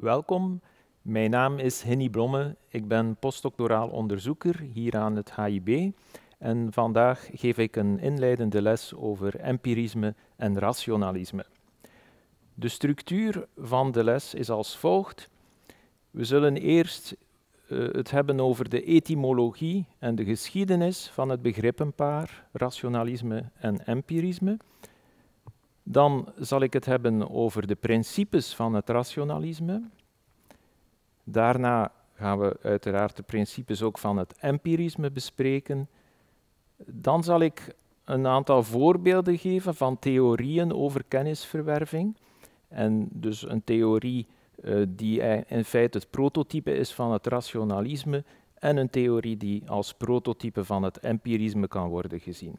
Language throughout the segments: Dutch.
Welkom, mijn naam is Henny Blomme. Ik ben postdoctoraal onderzoeker hier aan het HIB. En vandaag geef ik een inleidende les over empirisme en rationalisme. De structuur van de les is als volgt. We zullen eerst eh, het hebben over de etymologie en de geschiedenis van het begrippenpaar rationalisme en empirisme. Dan zal ik het hebben over de principes van het rationalisme. Daarna gaan we uiteraard de principes ook van het empirisme bespreken. Dan zal ik een aantal voorbeelden geven van theorieën over kennisverwerving. En dus een theorie eh, die in feite het prototype is van het rationalisme en een theorie die als prototype van het empirisme kan worden gezien.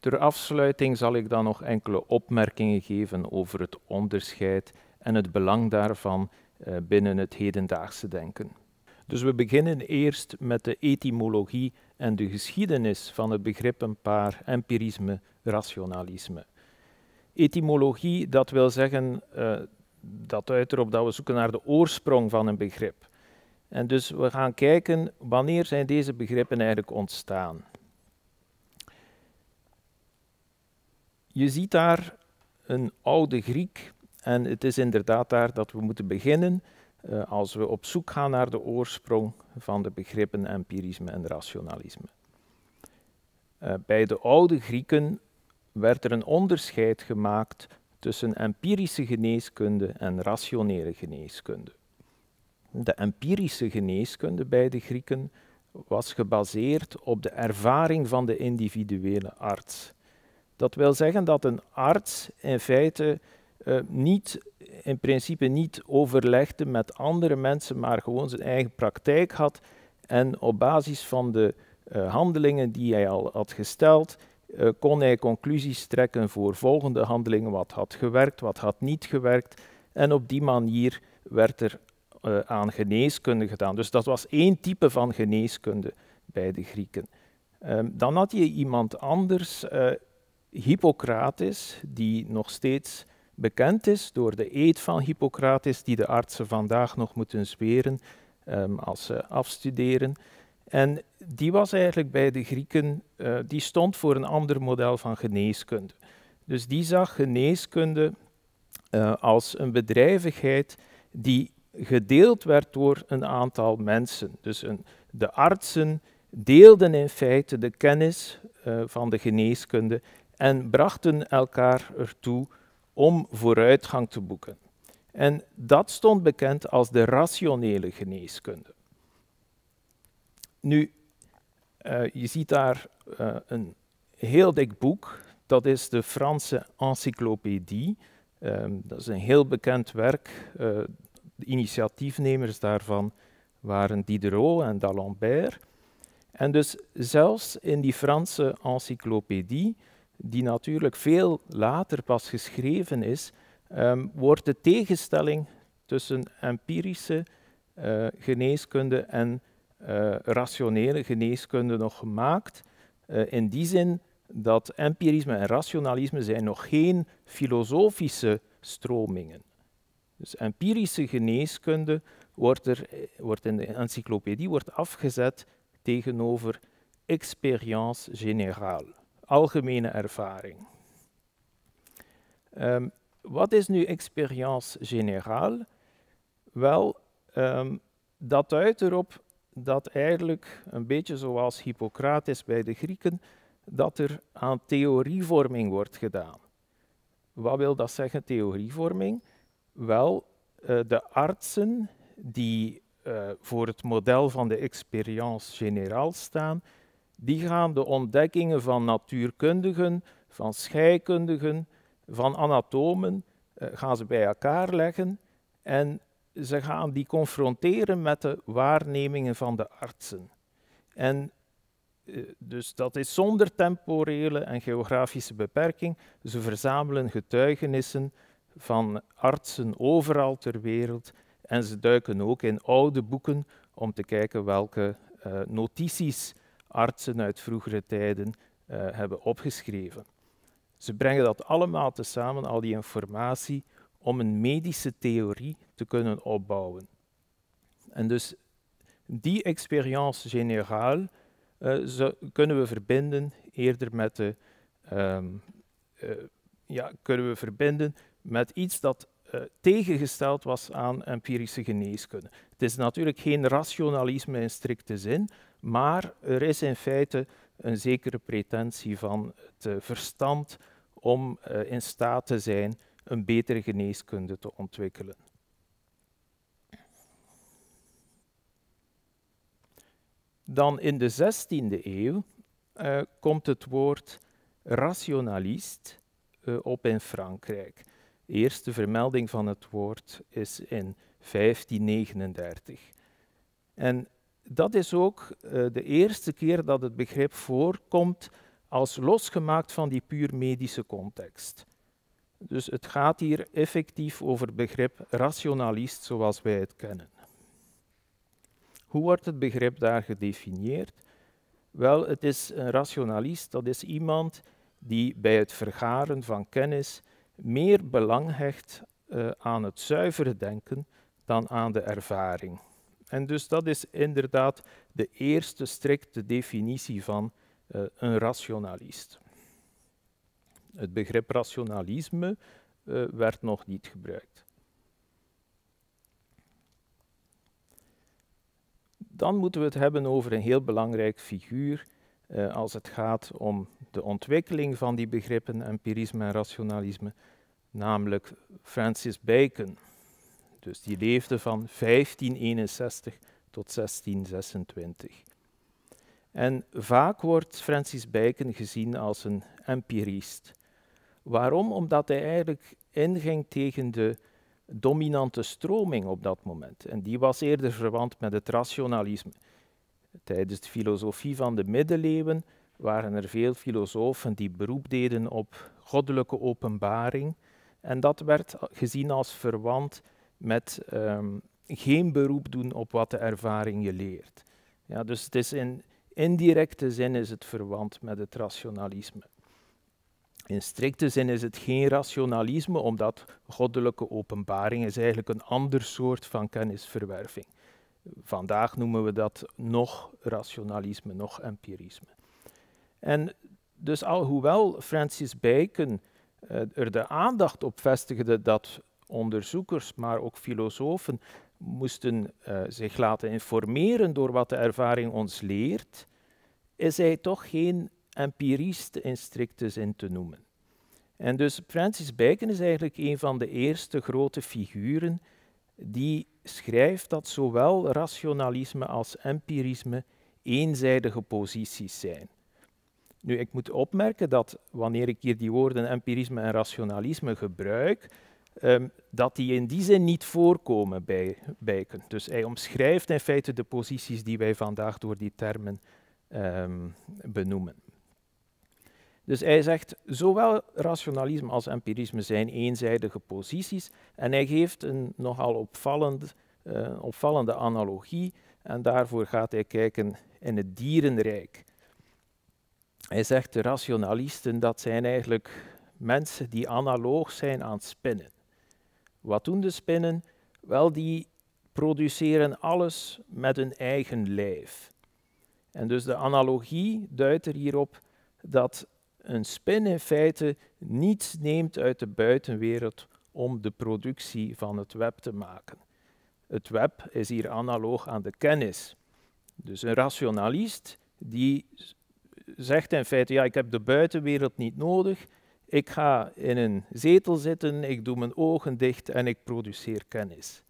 Ter afsluiting zal ik dan nog enkele opmerkingen geven over het onderscheid en het belang daarvan eh, binnen het hedendaagse denken. Dus we beginnen eerst met de etymologie en de geschiedenis van het begrippenpaar empirisme, rationalisme. Etymologie, dat wil zeggen, eh, dat uit erop dat we zoeken naar de oorsprong van een begrip. En dus we gaan kijken, wanneer zijn deze begrippen eigenlijk ontstaan? je ziet daar een oude Griek en het is inderdaad daar dat we moeten beginnen eh, als we op zoek gaan naar de oorsprong van de begrippen empirisme en rationalisme. Eh, bij de oude Grieken werd er een onderscheid gemaakt tussen empirische geneeskunde en rationele geneeskunde. De empirische geneeskunde bij de Grieken was gebaseerd op de ervaring van de individuele arts. Dat wil zeggen dat een arts in feite eh, niet, in principe niet overlegde met andere mensen, maar gewoon zijn eigen praktijk had en op basis van de eh, handelingen die hij al had gesteld, eh, kon hij conclusies trekken voor volgende handelingen, wat had gewerkt, wat had niet gewerkt. En op die manier werd er aan geneeskunde gedaan. Dus dat was één type van geneeskunde bij de Grieken. Ehm, dan had je iemand anders Hippocrates, die nog steeds bekend is door de eed van Hippocrates, die de artsen vandaag nog moeten zweren ehm, als ze afstuderen. En die was eigenlijk bij de Grieken, eh, die stond voor een ander model van geneeskunde. Dus die zag geneeskunde eh, als een bedrijvigheid die gedeeld werd door een aantal mensen. Dus een, de artsen deelden in feite de kennis eh, van de geneeskunde en brachten elkaar ertoe om vooruitgang te boeken. En dat stond bekend als de rationele geneeskunde. Nu, eh, je ziet daar eh, een heel dik boek, dat is de Franse Encyclopédie. Ehm, dat is een heel bekend werk. Eh, de initiatiefnemers daarvan waren Diderot en d'Alembert. En dus zelfs in die Franse encyclopedie die natuurlijk veel later pas geschreven is, ehm, wordt de tegenstelling tussen empirische eh, geneeskunde en eh, rationele geneeskunde nog gemaakt. Eh, in die zin dat empirisme en rationalisme zijn nog geen filosofische stromingen. Dus empirische geneeskunde wordt, er, wordt in de encyclopedie wordt afgezet tegenover expérience générale algemene ervaring. Ehm, wat is nu experience générale? Wel, ehm, dat duidt erop dat eigenlijk, een beetje zoals Hippocrates bij de Grieken, dat er aan theorievorming wordt gedaan. Wat wil dat zeggen, theorievorming? Wel, eh, de artsen die eh, voor het model van de experience générale staan, die gaan de ontdekkingen van natuurkundigen, van scheikundigen, van anatomen, eh, gaan ze bij elkaar leggen en ze gaan die confronteren met de waarnemingen van de artsen. En eh, dus dat is zonder temporele en geografische beperking. Ze verzamelen getuigenissen van artsen overal ter wereld en ze duiken ook in oude boeken om te kijken welke uh, notities artsen uit vroegere tijden eh, hebben opgeschreven. Ze brengen dat allemaal tezamen, al die informatie, om een medische theorie te kunnen opbouwen. En dus die experience générale eh, kunnen we verbinden eerder met de, ehm, eh, ja, kunnen we verbinden met iets dat tegengesteld was aan empirische geneeskunde. Het is natuurlijk geen rationalisme in strikte zin, maar er is in feite een zekere pretentie van het eh, verstand om eh, in staat te zijn een betere geneeskunde te ontwikkelen. Dan in de 16e eeuw eh, komt het woord rationalist op in Frankrijk. De eerste vermelding van het woord is in 1539. En dat is ook eh, de eerste keer dat het begrip voorkomt als losgemaakt van die puur medische context. Dus het gaat hier effectief over het begrip rationalist zoals wij het kennen. Hoe wordt het begrip daar gedefinieerd? Wel, het is een rationalist, dat is iemand die bij het vergaren van kennis meer belang hecht eh, aan het zuivere denken dan aan de ervaring. En dus dat is inderdaad de eerste strikte definitie van eh, een rationalist. Het begrip rationalisme eh, werd nog niet gebruikt. Dan moeten we het hebben over een heel belangrijk figuur eh, als het gaat om de ontwikkeling van die begrippen empirisme en rationalisme, namelijk Francis Bacon. Dus die leefde van 1561 tot 1626. En vaak wordt Francis Bacon gezien als een empirist. Waarom? Omdat hij eigenlijk inging tegen de dominante stroming op dat moment. En die was eerder verwant met het rationalisme. Tijdens de filosofie van de middeleeuwen waren er veel filosofen die beroep deden op goddelijke openbaring. En dat werd gezien als verwant met ehm, geen beroep doen op wat de ervaring je leert. Ja, dus het is in indirecte zin is het verwant met het rationalisme. In strikte zin is het geen rationalisme, omdat goddelijke openbaring is eigenlijk een ander soort van kennisverwerving. Vandaag noemen we dat nog rationalisme, nog empirisme. En dus alhoewel Francis Bacon eh, er de aandacht op vestigde dat onderzoekers, maar ook filosofen moesten eh, zich laten informeren door wat de ervaring ons leert, is hij toch geen empirist in strikte zin te noemen. En dus Francis Bacon is eigenlijk een van de eerste grote figuren die schrijft dat zowel rationalisme als empirisme eenzijdige posities zijn. Nu, ik moet opmerken dat wanneer ik hier die woorden empirisme en rationalisme gebruik, Ehm, dat die in die zin niet voorkomen bij bijken. Dus hij omschrijft in feite de posities die wij vandaag door die termen ehm, benoemen. Dus hij zegt, zowel rationalisme als empirisme zijn eenzijdige posities en hij geeft een nogal opvallend, eh, opvallende analogie en daarvoor gaat hij kijken in het dierenrijk. Hij zegt, de rationalisten, dat zijn eigenlijk mensen die analoog zijn aan spinnen. Wat doen de spinnen? Wel, die produceren alles met hun eigen lijf. En dus de analogie duidt er hierop dat een spin in feite niets neemt uit de buitenwereld om de productie van het web te maken. Het web is hier analoog aan de kennis. Dus een rationalist die zegt in feite, ja, ik heb de buitenwereld niet nodig, ik ga in een zetel zitten, ik doe mijn ogen dicht en ik produceer kennis.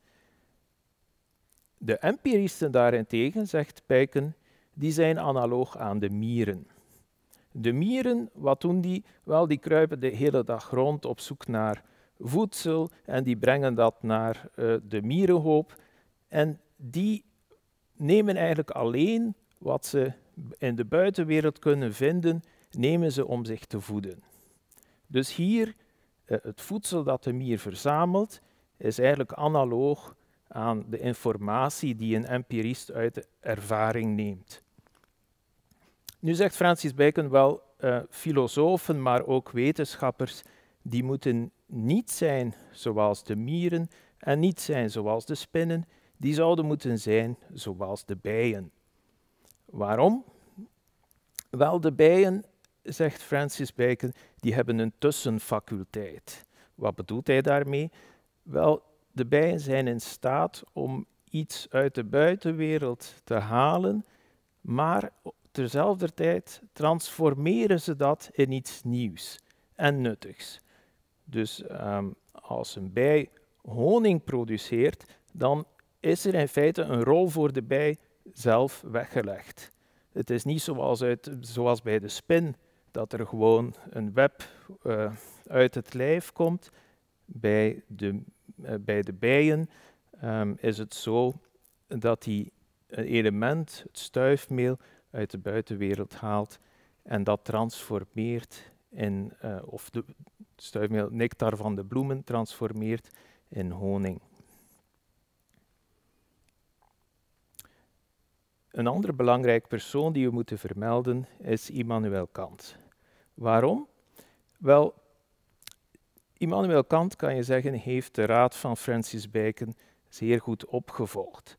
De empiristen daarentegen, zegt Pijken, die zijn analoog aan de mieren. De mieren, wat doen die? Wel, die kruipen de hele dag rond op zoek naar voedsel en die brengen dat naar eh, de mierenhoop. En die nemen eigenlijk alleen wat ze in de buitenwereld kunnen vinden, nemen ze om zich te voeden. Dus hier, eh, het voedsel dat de mier verzamelt, is eigenlijk analoog aan de informatie die een empirist uit de ervaring neemt. Nu zegt Francis Bacon wel, uh, filosofen, maar ook wetenschappers, die moeten niet zijn zoals de mieren en niet zijn zoals de spinnen, die zouden moeten zijn zoals de bijen. Waarom? Wel, de bijen zegt Francis Bacon, die hebben een tussenfaculteit. Wat bedoelt hij daarmee? Wel, de bijen zijn in staat om iets uit de buitenwereld te halen, maar tezelfde tijd transformeren ze dat in iets nieuws en nuttigs. Dus ehm, als een bij honing produceert, dan is er in feite een rol voor de bij zelf weggelegd. Het is niet zoals, uit, zoals bij de spin dat er gewoon een web eh, uit het lijf komt. Bij de, eh, bijen ehm, is het zo dat die een eh, element, het stuifmeel, uit de buitenwereld haalt en dat transformeert in, of de stuifmeel, nectar van de bloemen transformeert in honing. Een andere belangrijke persoon die we moeten vermelden is Immanuel Kant. Waarom? Wel, Immanuel Kant, kan je zeggen, heeft de raad van Francis Bacon zeer goed opgevolgd.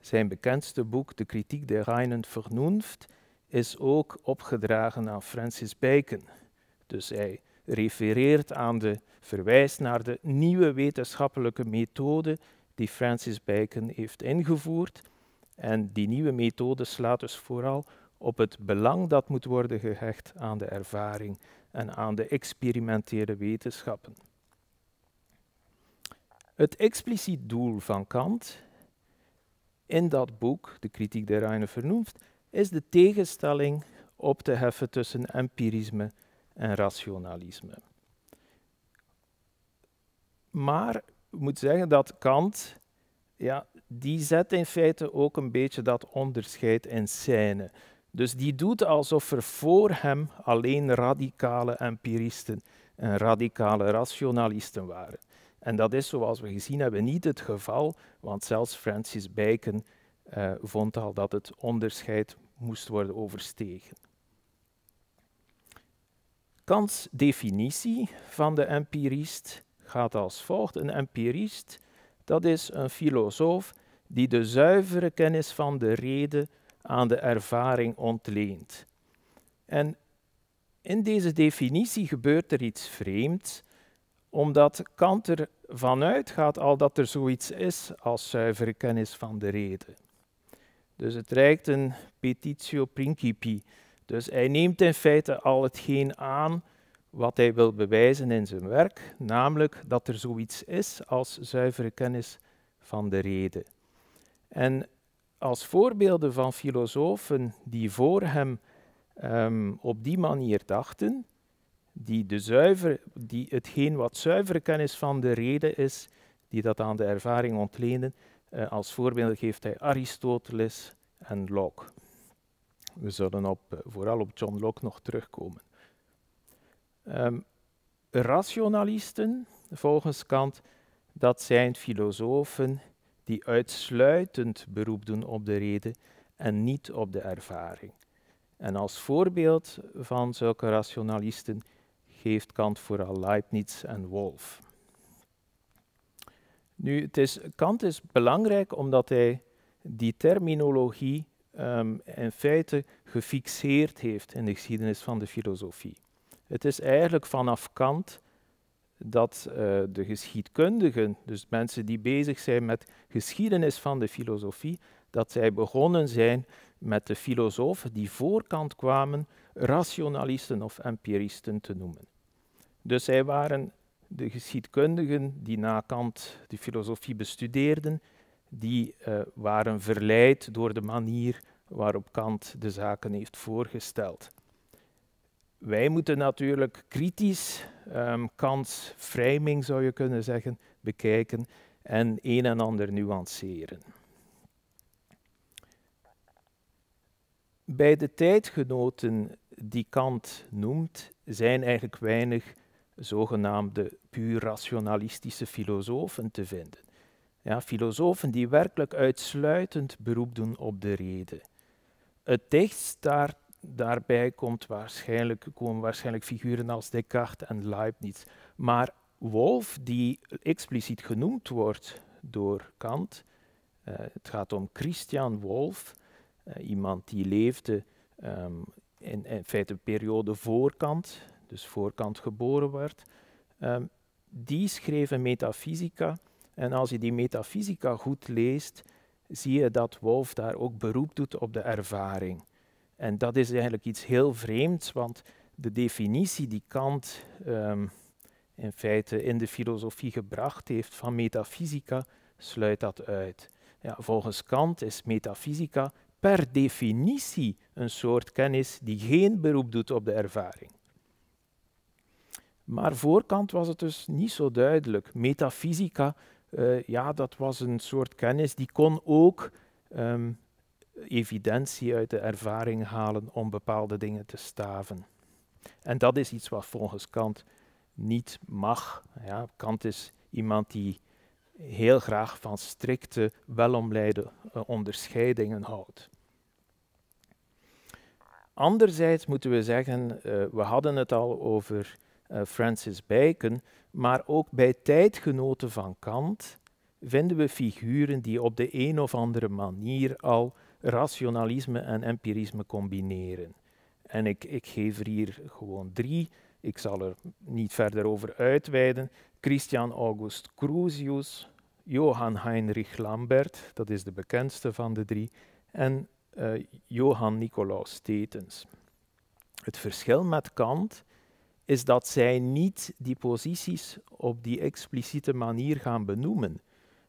Zijn bekendste boek, De Kritiek der reinen Vernunft, is ook opgedragen aan Francis Bacon. Dus hij refereert aan de, verwijst naar de nieuwe wetenschappelijke methode die Francis Bacon heeft ingevoerd. En die nieuwe methode slaat dus vooral op het belang dat moet worden gehecht aan de ervaring en aan de experimentele wetenschappen. Het expliciet doel van Kant in dat boek, De Kritiek der Reine Vernunft, is de tegenstelling op te heffen tussen empirisme en rationalisme. Maar ik moet zeggen dat Kant, ja, die zet in feite ook een beetje dat onderscheid in scène. Dus die doet alsof er voor hem alleen radicale empiristen en radicale rationalisten waren. En dat is, zoals we gezien hebben, niet het geval, want zelfs Francis Bacon eh, vond al dat het onderscheid moest worden overstegen. Kants definitie van de empirist gaat als volgt. Een empirist, dat is een filosoof die de zuivere kennis van de reden aan de ervaring ontleent. En in deze definitie gebeurt er iets vreemds, omdat Kant ervan uitgaat al dat er zoiets is als zuivere kennis van de reden. Dus het reikt een petitio principi. Dus hij neemt in feite al hetgeen aan wat hij wil bewijzen in zijn werk, namelijk dat er zoiets is als zuivere kennis van de reden. En als voorbeelden van filosofen die voor hem ehm, op die manier dachten, die, de zuiver, die hetgeen wat zuivere kennis van de reden is, die dat aan de ervaring ontleenden, eh, als voorbeeld geeft hij Aristoteles en Locke. We zullen op, eh, vooral op John Locke nog terugkomen. Ehm, rationalisten, volgens Kant, dat zijn filosofen die uitsluitend beroep doen op de reden en niet op de ervaring. En als voorbeeld van zulke rationalisten geeft Kant vooral Leibniz en Wolff. Nu, het is, Kant is belangrijk omdat hij die terminologie ehm, in feite gefixeerd heeft in de geschiedenis van de filosofie. Het is eigenlijk vanaf Kant dat eh, de geschiedkundigen, dus mensen die bezig zijn met geschiedenis van de filosofie, dat zij begonnen zijn met de filosofen die voorkant kwamen rationalisten of empiristen te noemen. Dus zij waren de geschiedkundigen die na Kant de filosofie bestudeerden, die eh, waren verleid door de manier waarop Kant de zaken heeft voorgesteld wij moeten natuurlijk kritisch um, ehm, Kants framing, zou je kunnen zeggen, bekijken en een en ander nuanceren. Bij de tijdgenoten die Kant noemt, zijn eigenlijk weinig zogenaamde puur rationalistische filosofen te vinden. Ja, filosofen die werkelijk uitsluitend beroep doen op de reden. Het dichtst daar daarbij komt waarschijnlijk, komen waarschijnlijk figuren als Descartes en Leibniz. Maar Wolf, die expliciet genoemd wordt door Kant, eh, het gaat om Christian Wolf, eh, iemand die leefde ehm, in, in, feite een periode voor Kant, dus voor Kant geboren werd, ehm, die schreef een metafysica. En als je die metafysica goed leest, zie je dat Wolf daar ook beroep doet op de ervaring. En dat is eigenlijk iets heel vreemds, want de definitie die Kant ehm, in feite in de filosofie gebracht heeft van metafysica, sluit dat uit. Ja, volgens Kant is metafysica per definitie een soort kennis die geen beroep doet op de ervaring. Maar voor Kant was het dus niet zo duidelijk. Metafysica, eh, ja, dat was een soort kennis die kon ook ehm, evidentie uit de ervaring halen om bepaalde dingen te staven. En dat is iets wat volgens Kant niet mag. Ja, Kant is iemand die heel graag van strikte, welomleide eh, onderscheidingen houdt. Anderzijds moeten we zeggen, eh, we hadden het al over eh, Francis Bacon, maar ook bij tijdgenoten van Kant vinden we figuren die op de een of andere manier al rationalisme en empirisme combineren. En ik, ik geef er hier gewoon drie. Ik zal er niet verder over uitweiden. Christian August Crusius, Johann Heinrich Lambert, dat is de bekendste van de drie, en eh, Johann Nicolaus Tetens. Het verschil met Kant is dat zij niet die posities op die expliciete manier gaan benoemen.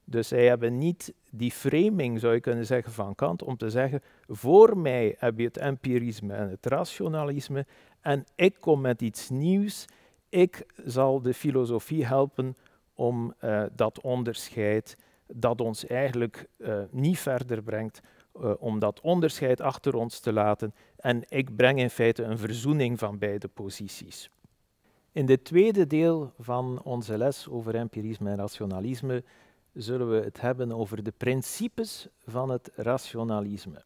Dus zij hebben niet die framing, zou je kunnen zeggen, van Kant om te zeggen, voor mij heb je het empirisme en het rationalisme en ik kom met iets nieuws, ik zal de filosofie helpen om eh, dat onderscheid, dat ons eigenlijk eh, niet verder brengt, eh, om dat onderscheid achter ons te laten. En ik breng in feite een verzoening van beide posities. In dit tweede deel van onze les over empirisme en rationalisme zullen we het hebben over de principes van het rationalisme.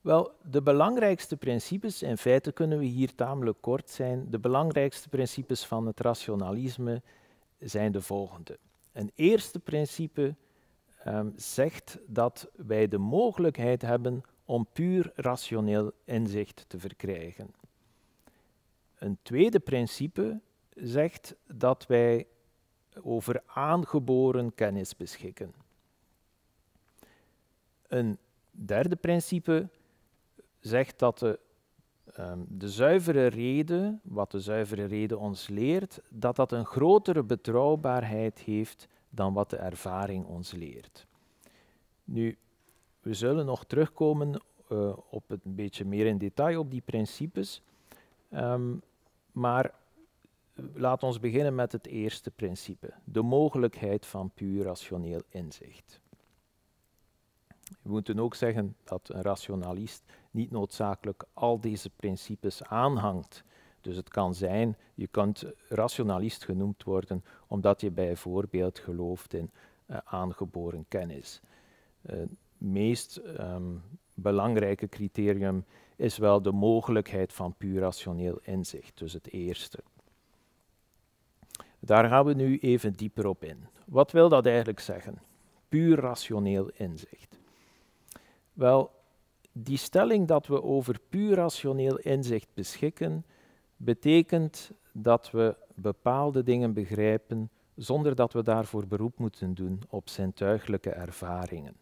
Wel, de belangrijkste principes, in feite kunnen we hier tamelijk kort zijn, de belangrijkste principes van het rationalisme zijn de volgende. Een eerste principe ehm, zegt dat wij de mogelijkheid hebben om puur rationeel inzicht te verkrijgen. Een tweede principe zegt dat wij over aangeboren kennis beschikken. Een derde principe zegt dat de, ehm, de zuivere reden, wat de zuivere reden ons leert, dat dat een grotere betrouwbaarheid heeft dan wat de ervaring ons leert. Nu, we zullen nog terugkomen eh, op het, een beetje meer in detail op die principes, ehm, maar laat ons beginnen met het eerste principe, de mogelijkheid van puur rationeel inzicht. We moeten ook zeggen dat een rationalist niet noodzakelijk al deze principes aanhangt. Dus het kan zijn, je kunt rationalist genoemd worden omdat je bijvoorbeeld gelooft in eh, aangeboren kennis. Het eh, meest um, belangrijke criterium is wel de mogelijkheid van puur rationeel inzicht, dus het eerste. Daar gaan we nu even dieper op in. Wat wil dat eigenlijk zeggen? Puur rationeel inzicht. Wel, die stelling dat we over puur rationeel inzicht beschikken, betekent dat we bepaalde dingen begrijpen zonder dat we daarvoor beroep moeten doen op zintuigelijke ervaringen.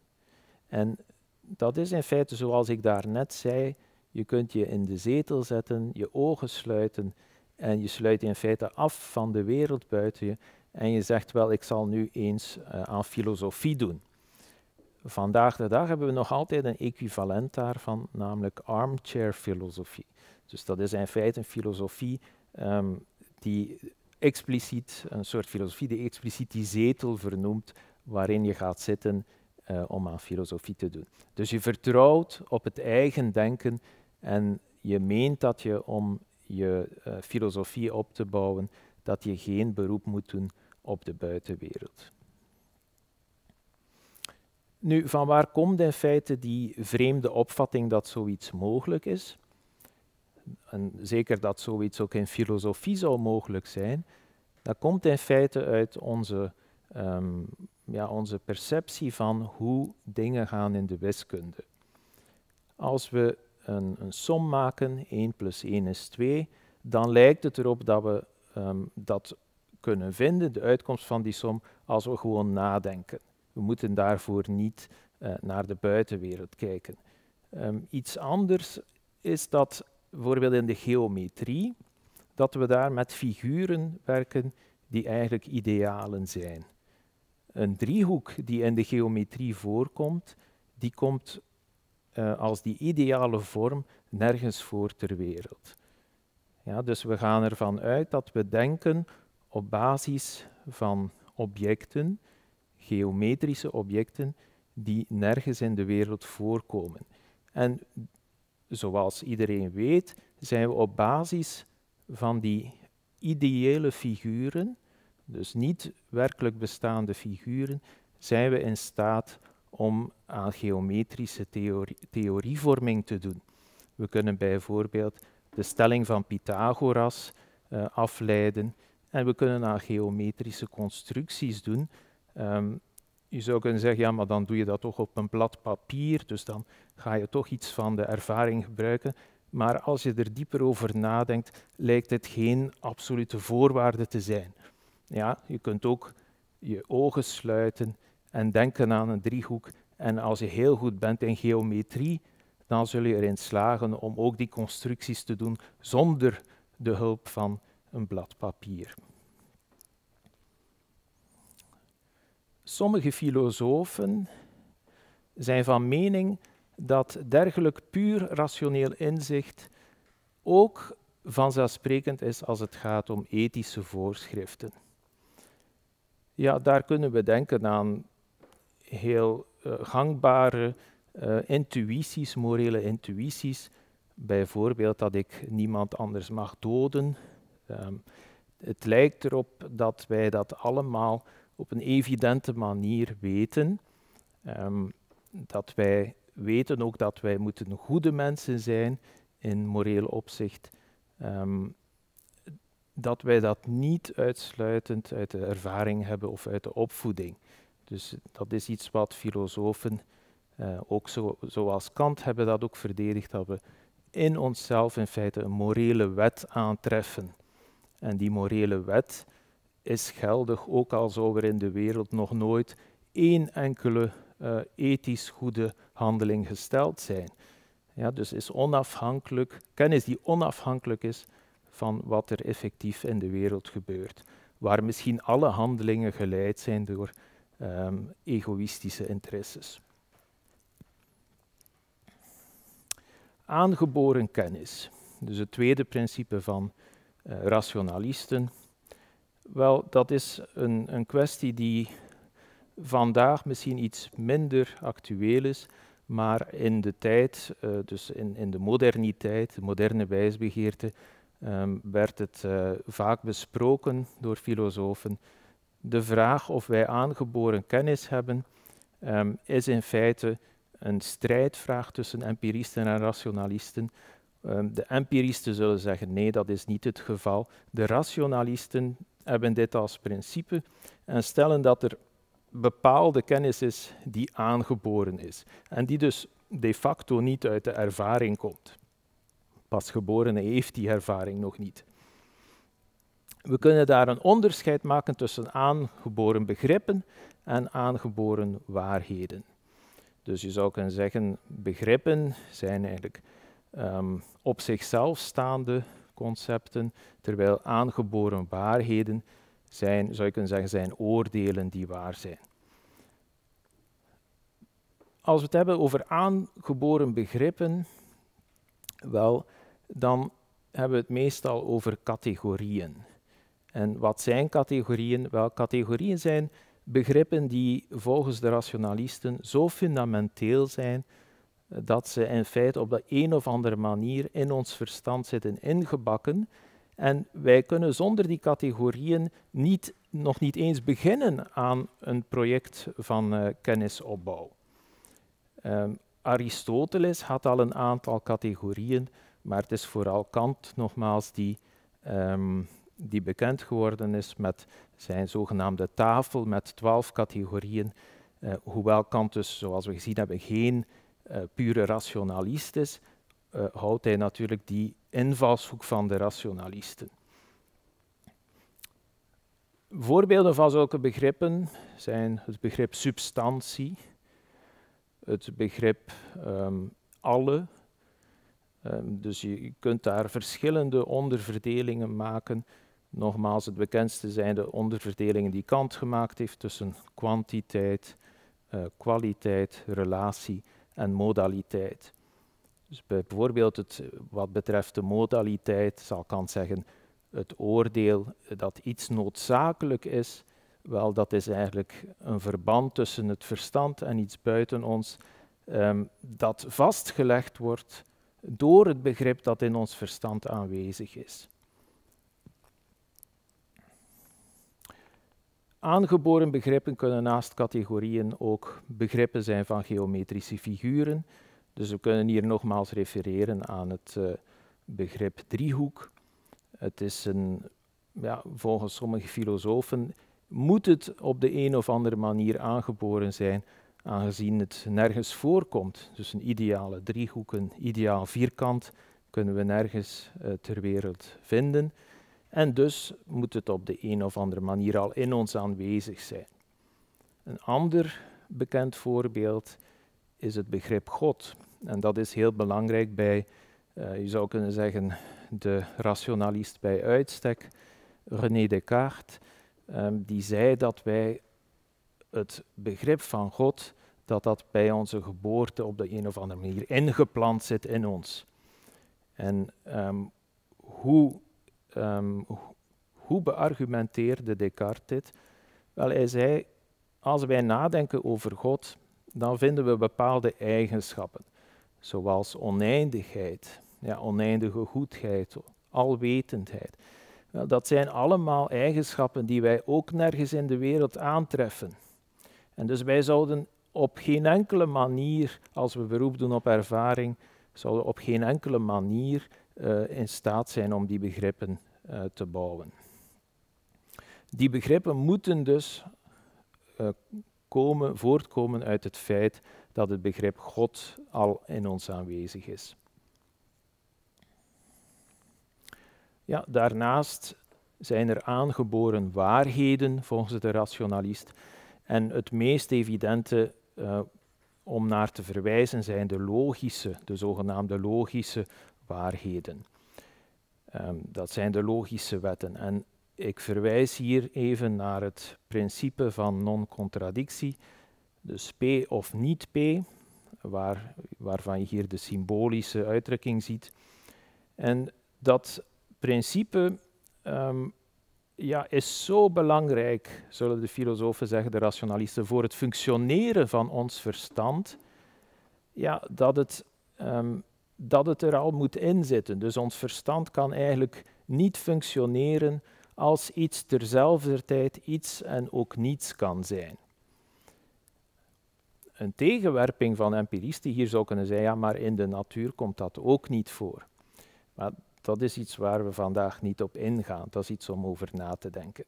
En dat is in feite zoals ik daarnet zei, je kunt je in de zetel zetten, je ogen sluiten en je sluit in feite af van de wereld buiten je en je zegt wel, ik zal nu eens eh, aan filosofie doen. Vandaag de dag hebben we nog altijd een equivalent daarvan, namelijk armchair filosofie. Dus dat is in feite een filosofie ehm, die expliciet, een soort filosofie die expliciet die zetel vernoemt waarin je gaat zitten eh, om aan filosofie te doen. Dus je vertrouwt op het eigen denken en je meent dat je om je eh, filosofie op te bouwen dat je geen beroep moet doen op de buitenwereld. Nu, van waar komt in feite die vreemde opvatting dat zoiets mogelijk is? En zeker dat zoiets ook in filosofie zou mogelijk zijn, dat komt in feite uit onze, ehm, ja, onze perceptie van hoe dingen gaan in de wiskunde. Als we een, een, som maken, 1 plus 1 is 2, dan lijkt het erop dat we ehm, dat kunnen vinden, de uitkomst van die som, als we gewoon nadenken. We moeten daarvoor niet eh, naar de buitenwereld kijken. Ehm, iets anders is dat bijvoorbeeld in de geometrie, dat we daar met figuren werken die eigenlijk idealen zijn. Een driehoek die in de geometrie voorkomt, die komt eh, als die ideale vorm nergens voor ter wereld. Ja, dus we gaan ervan uit dat we denken op basis van objecten, geometrische objecten, die nergens in de wereld voorkomen. En zoals iedereen weet, zijn we op basis van die ideële figuren, dus niet werkelijk bestaande figuren, zijn we in staat om aan geometrische theorievorming te doen. We kunnen bijvoorbeeld de stelling van Pythagoras eh, afleiden en we kunnen aan geometrische constructies doen. Ehm, je zou kunnen zeggen, ja, maar dan doe je dat toch op een blad papier, dus dan ga je toch iets van de ervaring gebruiken. Maar als je er dieper over nadenkt, lijkt het geen absolute voorwaarde te zijn. Ja, je kunt ook je ogen sluiten en denken aan een driehoek. En als je heel goed bent in geometrie, dan zul je erin slagen om ook die constructies te doen zonder de hulp van een blad papier. Sommige filosofen zijn van mening dat dergelijk puur rationeel inzicht ook vanzelfsprekend is als het gaat om ethische voorschriften. Ja, daar kunnen we denken aan heel eh, gangbare eh, intuïties, morele intuïties. Bijvoorbeeld dat ik niemand anders mag doden. Ehm, het lijkt erop dat wij dat allemaal op een evidente manier weten. Ehm, dat wij weten ook dat wij moeten goede mensen zijn in moreel opzicht. Ehm, dat wij dat niet uitsluitend uit de ervaring hebben of uit de opvoeding. Dus dat is iets wat filosofen, eh, ook zo, zoals Kant, hebben dat ook verdedigd, dat we in onszelf in feite een morele wet aantreffen. En die morele wet is geldig, ook al zou er in de wereld nog nooit één enkele eh, ethisch goede handeling gesteld zijn. Ja, dus is onafhankelijk, kennis die onafhankelijk is van wat er effectief in de wereld gebeurt. Waar misschien alle handelingen geleid zijn door Ehm, egoïstische interesses. Aangeboren kennis, dus het tweede principe van eh, rationalisten. Wel, dat is een, een kwestie die vandaag misschien iets minder actueel is, maar in de tijd, eh, dus in, in de moderniteit, de moderne wijsbegeerte, ehm, werd het eh, vaak besproken door filosofen de vraag of wij aangeboren kennis hebben, ehm, is in feite een strijdvraag tussen empiristen en rationalisten. Ehm, de empiristen zullen zeggen nee, dat is niet het geval. De rationalisten hebben dit als principe en stellen dat er bepaalde kennis is die aangeboren is en die dus de facto niet uit de ervaring komt. Pas heeft die ervaring nog niet. We kunnen daar een onderscheid maken tussen aangeboren begrippen en aangeboren waarheden. Dus je zou kunnen zeggen, begrippen zijn eigenlijk ehm, op zichzelf staande concepten, terwijl aangeboren waarheden zijn, zou je kunnen zeggen, zijn oordelen die waar zijn. Als we het hebben over aangeboren begrippen, wel, dan hebben we het meestal over categorieën. En wat zijn categorieën? Wel, categorieën zijn begrippen die volgens de rationalisten zo fundamenteel zijn eh, dat ze in feite op de een of andere manier in ons verstand zitten ingebakken. En wij kunnen zonder die categorieën niet, nog niet eens beginnen aan een project van eh, kennisopbouw. Ehm, Aristoteles had al een aantal categorieën, maar het is vooral Kant nogmaals die ehm, die bekend geworden is met zijn zogenaamde tafel met twaalf categorieën. Eh, hoewel Kant dus, zoals we gezien hebben, geen eh, pure rationalist is, eh, houdt hij natuurlijk die invalshoek van de rationalisten. Voorbeelden van zulke begrippen zijn het begrip substantie, het begrip ehm, alle. Ehm, dus je kunt daar verschillende onderverdelingen maken. Nogmaals, het bekendste zijn de onderverdelingen die Kant gemaakt heeft tussen kwantiteit, eh, kwaliteit, relatie en modaliteit. Dus bijvoorbeeld het, wat betreft de modaliteit zal Kant zeggen, het oordeel dat iets noodzakelijk is, wel dat is eigenlijk een verband tussen het verstand en iets buiten ons, ehm, dat vastgelegd wordt door het begrip dat in ons verstand aanwezig is. aangeboren begrippen kunnen naast categorieën ook begrippen zijn van geometrische figuren. Dus we kunnen hier nogmaals refereren aan het eh, begrip driehoek. Het is een, ja, volgens sommige filosofen moet het op de een of andere manier aangeboren zijn, aangezien het nergens voorkomt. Dus een ideale driehoek, een ideaal vierkant, kunnen we nergens eh, ter wereld vinden. En dus moet het op de een of andere manier al in ons aanwezig zijn. Een ander bekend voorbeeld is het begrip God. En dat is heel belangrijk bij, eh, je zou kunnen zeggen, de rationalist bij uitstek, René Descartes, ehm, die zei dat wij het begrip van God, dat dat bij onze geboorte op de een of andere manier ingeplant zit in ons. En um, hoe um, hoe beargumenteerde Descartes dit? Wel, hij zei, als wij nadenken over God, dan vinden we bepaalde eigenschappen, zoals oneindigheid, ja, oneindige goedheid, alwetendheid. Wel, dat zijn allemaal eigenschappen die wij ook nergens in de wereld aantreffen. En dus wij zouden op geen enkele manier, als we beroep doen op ervaring, zouden op geen enkele manier eh, in staat zijn om die begrippen eh, te bouwen. Die begrippen moeten dus eh, komen, voortkomen uit het feit dat het begrip God al in ons aanwezig is. Ja, daarnaast zijn er aangeboren waarheden volgens de rationalist. En het meest evidente om naar te verwijzen zijn de logische, de zogenaamde logische waarheden. Ehm, dat zijn de logische wetten. En ik verwijs hier even naar het principe van non-contradictie. Dus P of niet P, waar, waarvan je hier de symbolische uitdrukking ziet. En dat principe ehm, ja, is zo belangrijk, zullen de filosofen zeggen, de rationalisten, voor het functioneren van ons verstand, ja, dat het ehm, dat het er al moet inzitten. Dus ons verstand kan eigenlijk niet functioneren als iets terzelfde tijd iets en ook niets kan zijn. Een tegenwerping van empiristen hier zou kunnen zijn, ja, maar in de natuur komt dat ook niet voor. Maar dat is iets waar we vandaag niet op ingaan, dat is iets om over na te denken.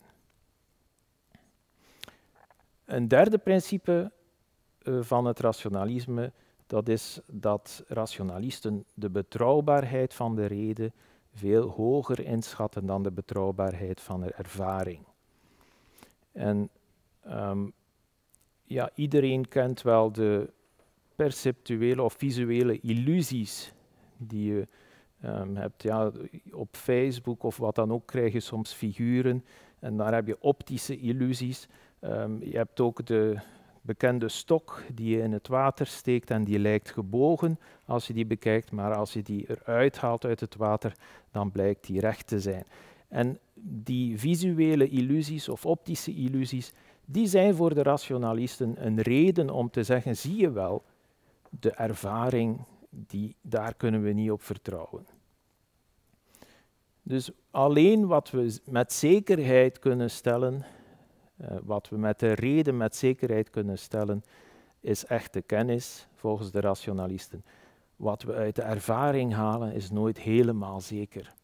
Een derde principe eh, van het rationalisme dat is dat rationalisten de betrouwbaarheid van de reden veel hoger inschatten dan de betrouwbaarheid van de ervaring. En ehm, ja, iedereen kent wel de perceptuele of visuele illusies die je ehm, hebt. Ja, op Facebook of wat dan ook krijg je soms figuren en daar heb je optische illusies. Ehm, je hebt ook de bekende stok die je in het water steekt en die lijkt gebogen als je die bekijkt, maar als je die eruit haalt uit het water, dan blijkt die recht te zijn. En die visuele illusies of optische illusies, die zijn voor de rationalisten een reden om te zeggen, zie je wel, de ervaring, die, daar kunnen we niet op vertrouwen. Dus alleen wat we met zekerheid kunnen stellen, eh, wat we met de reden met zekerheid kunnen stellen, is echte kennis volgens de rationalisten. Wat we uit de ervaring halen, is nooit helemaal zeker.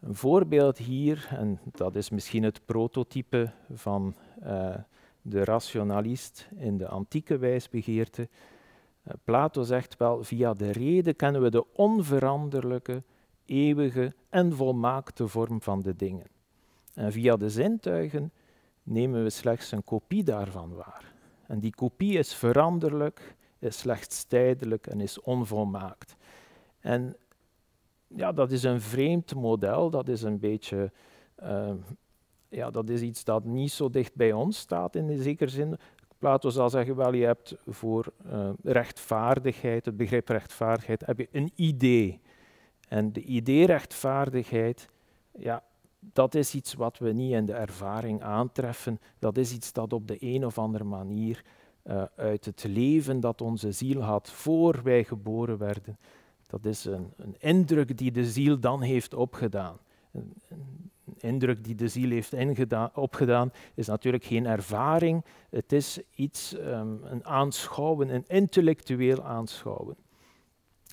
Een voorbeeld hier, en dat is misschien het prototype van eh, de rationalist in de antieke wijsbegeerte. Eh, Plato zegt wel, via de reden kennen we de onveranderlijke, eeuwige en volmaakte vorm van de dingen. En via de zintuigen nemen we slechts een kopie daarvan waar. En die kopie is veranderlijk, is slechts tijdelijk en is onvolmaakt. En ja, dat is een vreemd model, dat is een beetje, ehm, ja, dat is iets dat niet zo dicht bij ons staat in de zekere zin. Plato zal zeggen, wel, je hebt voor eh, rechtvaardigheid, het begrip rechtvaardigheid, heb je een idee. En de idee rechtvaardigheid, ja, dat is iets wat we niet in de ervaring aantreffen. Dat is iets dat op de een of andere manier eh, uit het leven dat onze ziel had voor wij geboren werden, dat is een, een indruk die de ziel dan heeft opgedaan. Een, een indruk die de ziel heeft opgedaan is natuurlijk geen ervaring. Het is iets, ehm, een aanschouwen, een intellectueel aanschouwen.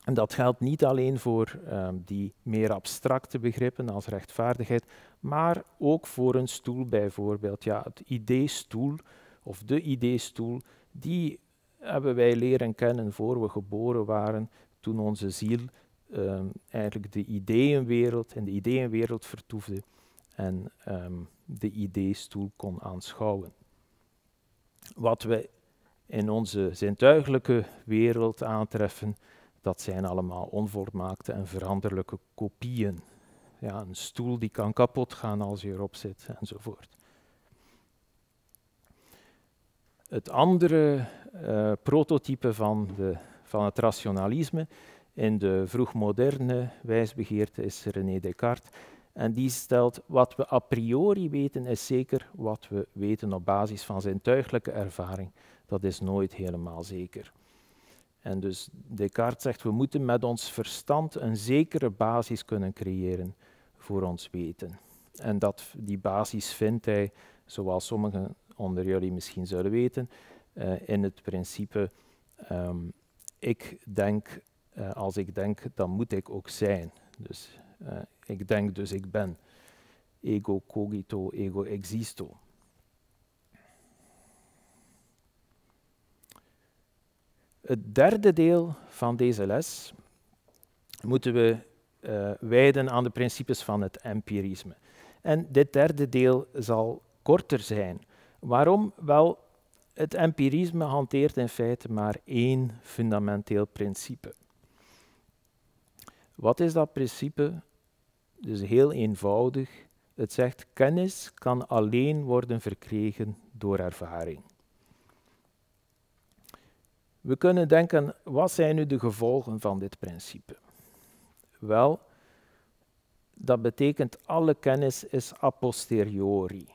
En dat geldt niet alleen voor ehm, die meer abstracte begrippen als rechtvaardigheid, maar ook voor een stoel bijvoorbeeld. Ja, het stoel of de stoel. die hebben wij leren kennen voor we geboren waren, toen onze ziel um, eigenlijk de ideeënwereld en de ideeënwereld vertoefde en ehm, de de stoel kon aanschouwen. Wat we in onze zintuigelijke wereld aantreffen, dat zijn allemaal onvolmaakte en veranderlijke kopieën. Ja, een stoel die kan kapot gaan als je erop zit enzovoort. Het andere eh, prototype van, de, van het rationalisme in de vroegmoderne wijsbegeerte is René Descartes. En die stelt, wat we a priori weten is zeker wat we weten op basis van zijn tuigelijke ervaring. Dat is nooit helemaal zeker. En dus Descartes zegt, we moeten met ons verstand een zekere basis kunnen creëren voor ons weten. En dat, die basis vindt hij, zoals sommigen onder jullie misschien zullen weten, eh, in het principe, ehm, ik denk, eh, als ik denk, dan moet ik ook zijn. Dus eh, ik denk, dus ik ben. Ego cogito, ego existo. Het derde deel van deze les moeten we eh, wijden aan de principes van het empirisme. En dit derde deel zal korter zijn. Waarom? Wel, het empirisme hanteert in feite maar één fundamenteel principe. Wat is dat principe? Dus heel eenvoudig. Het zegt, kennis kan alleen worden verkregen door ervaring. We kunnen denken, wat zijn nu de gevolgen van dit principe? Wel, dat betekent alle kennis is a posteriori.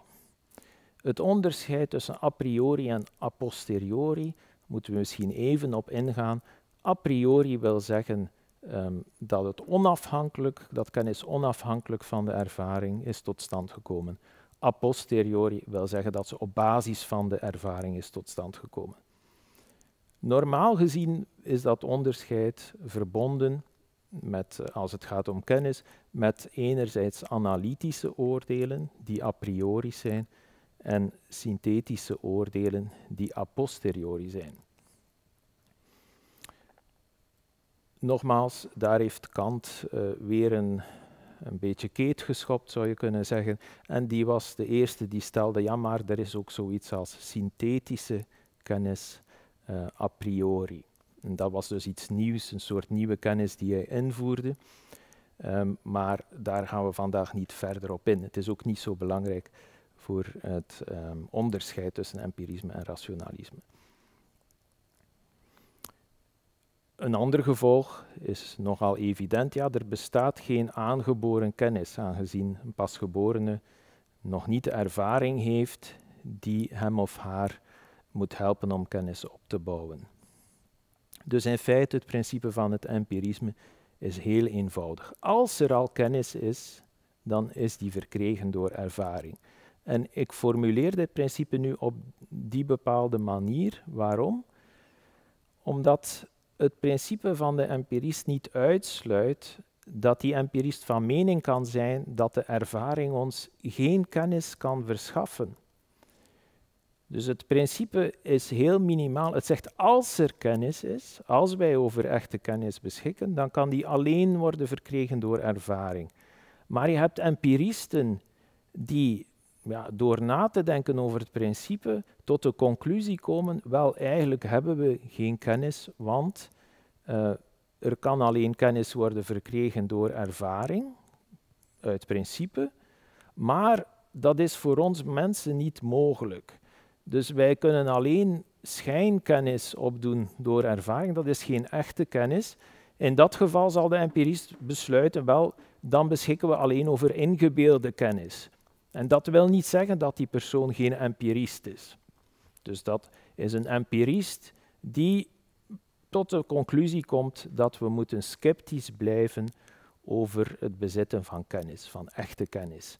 Het onderscheid tussen a priori en a posteriori moeten we misschien even op ingaan. A priori wil zeggen ehm, dat het onafhankelijk, dat kennis onafhankelijk van de ervaring is tot stand gekomen. A posteriori wil zeggen dat ze op basis van de ervaring is tot stand gekomen. Normaal gezien is dat onderscheid verbonden met, eh, als het gaat om kennis, met enerzijds analytische oordelen die a priori zijn en synthetische oordelen die a posteriori zijn. Nogmaals, daar heeft Kant uh, weer een, een beetje keet geschopt, zou je kunnen zeggen. En die was de eerste die stelde, ja maar er is ook zoiets als synthetische kennis eh, a priori. En dat was dus iets nieuws, een soort nieuwe kennis die hij invoerde. Ehm, maar daar gaan we vandaag niet verder op in. Het is ook niet zo belangrijk voor het ehm, onderscheid tussen empirisme en rationalisme. Een ander gevolg is nogal evident. Ja, er bestaat geen aangeboren kennis, aangezien een pasgeborene nog niet de ervaring heeft die hem of haar moet helpen om kennis op te bouwen. Dus in feite, het principe van het empirisme is heel eenvoudig. Als er al kennis is, dan is die verkregen door ervaring. En ik formuleer dit principe nu op die bepaalde manier. Waarom? Omdat het principe van de empirist niet uitsluit dat die empirist van mening kan zijn dat de ervaring ons geen kennis kan verschaffen. Dus het principe is heel minimaal. Het zegt als er kennis is, als wij over echte kennis beschikken, dan kan die alleen worden verkregen door ervaring. Maar je hebt empiristen die ja, door na te denken over het principe tot de conclusie komen, wel eigenlijk hebben we geen kennis, want eh, er kan alleen kennis worden verkregen door ervaring, uit principe. Maar dat is voor ons mensen niet mogelijk. Dus wij kunnen alleen schijnkennis opdoen door ervaring. Dat is geen echte kennis. In dat geval zal de empirist besluiten, wel, dan beschikken we alleen over ingebeelde kennis. En dat wil niet zeggen dat die persoon geen empirist is. Dus dat is een empirist die tot de conclusie komt dat we moeten sceptisch blijven over het bezitten van kennis, van echte kennis.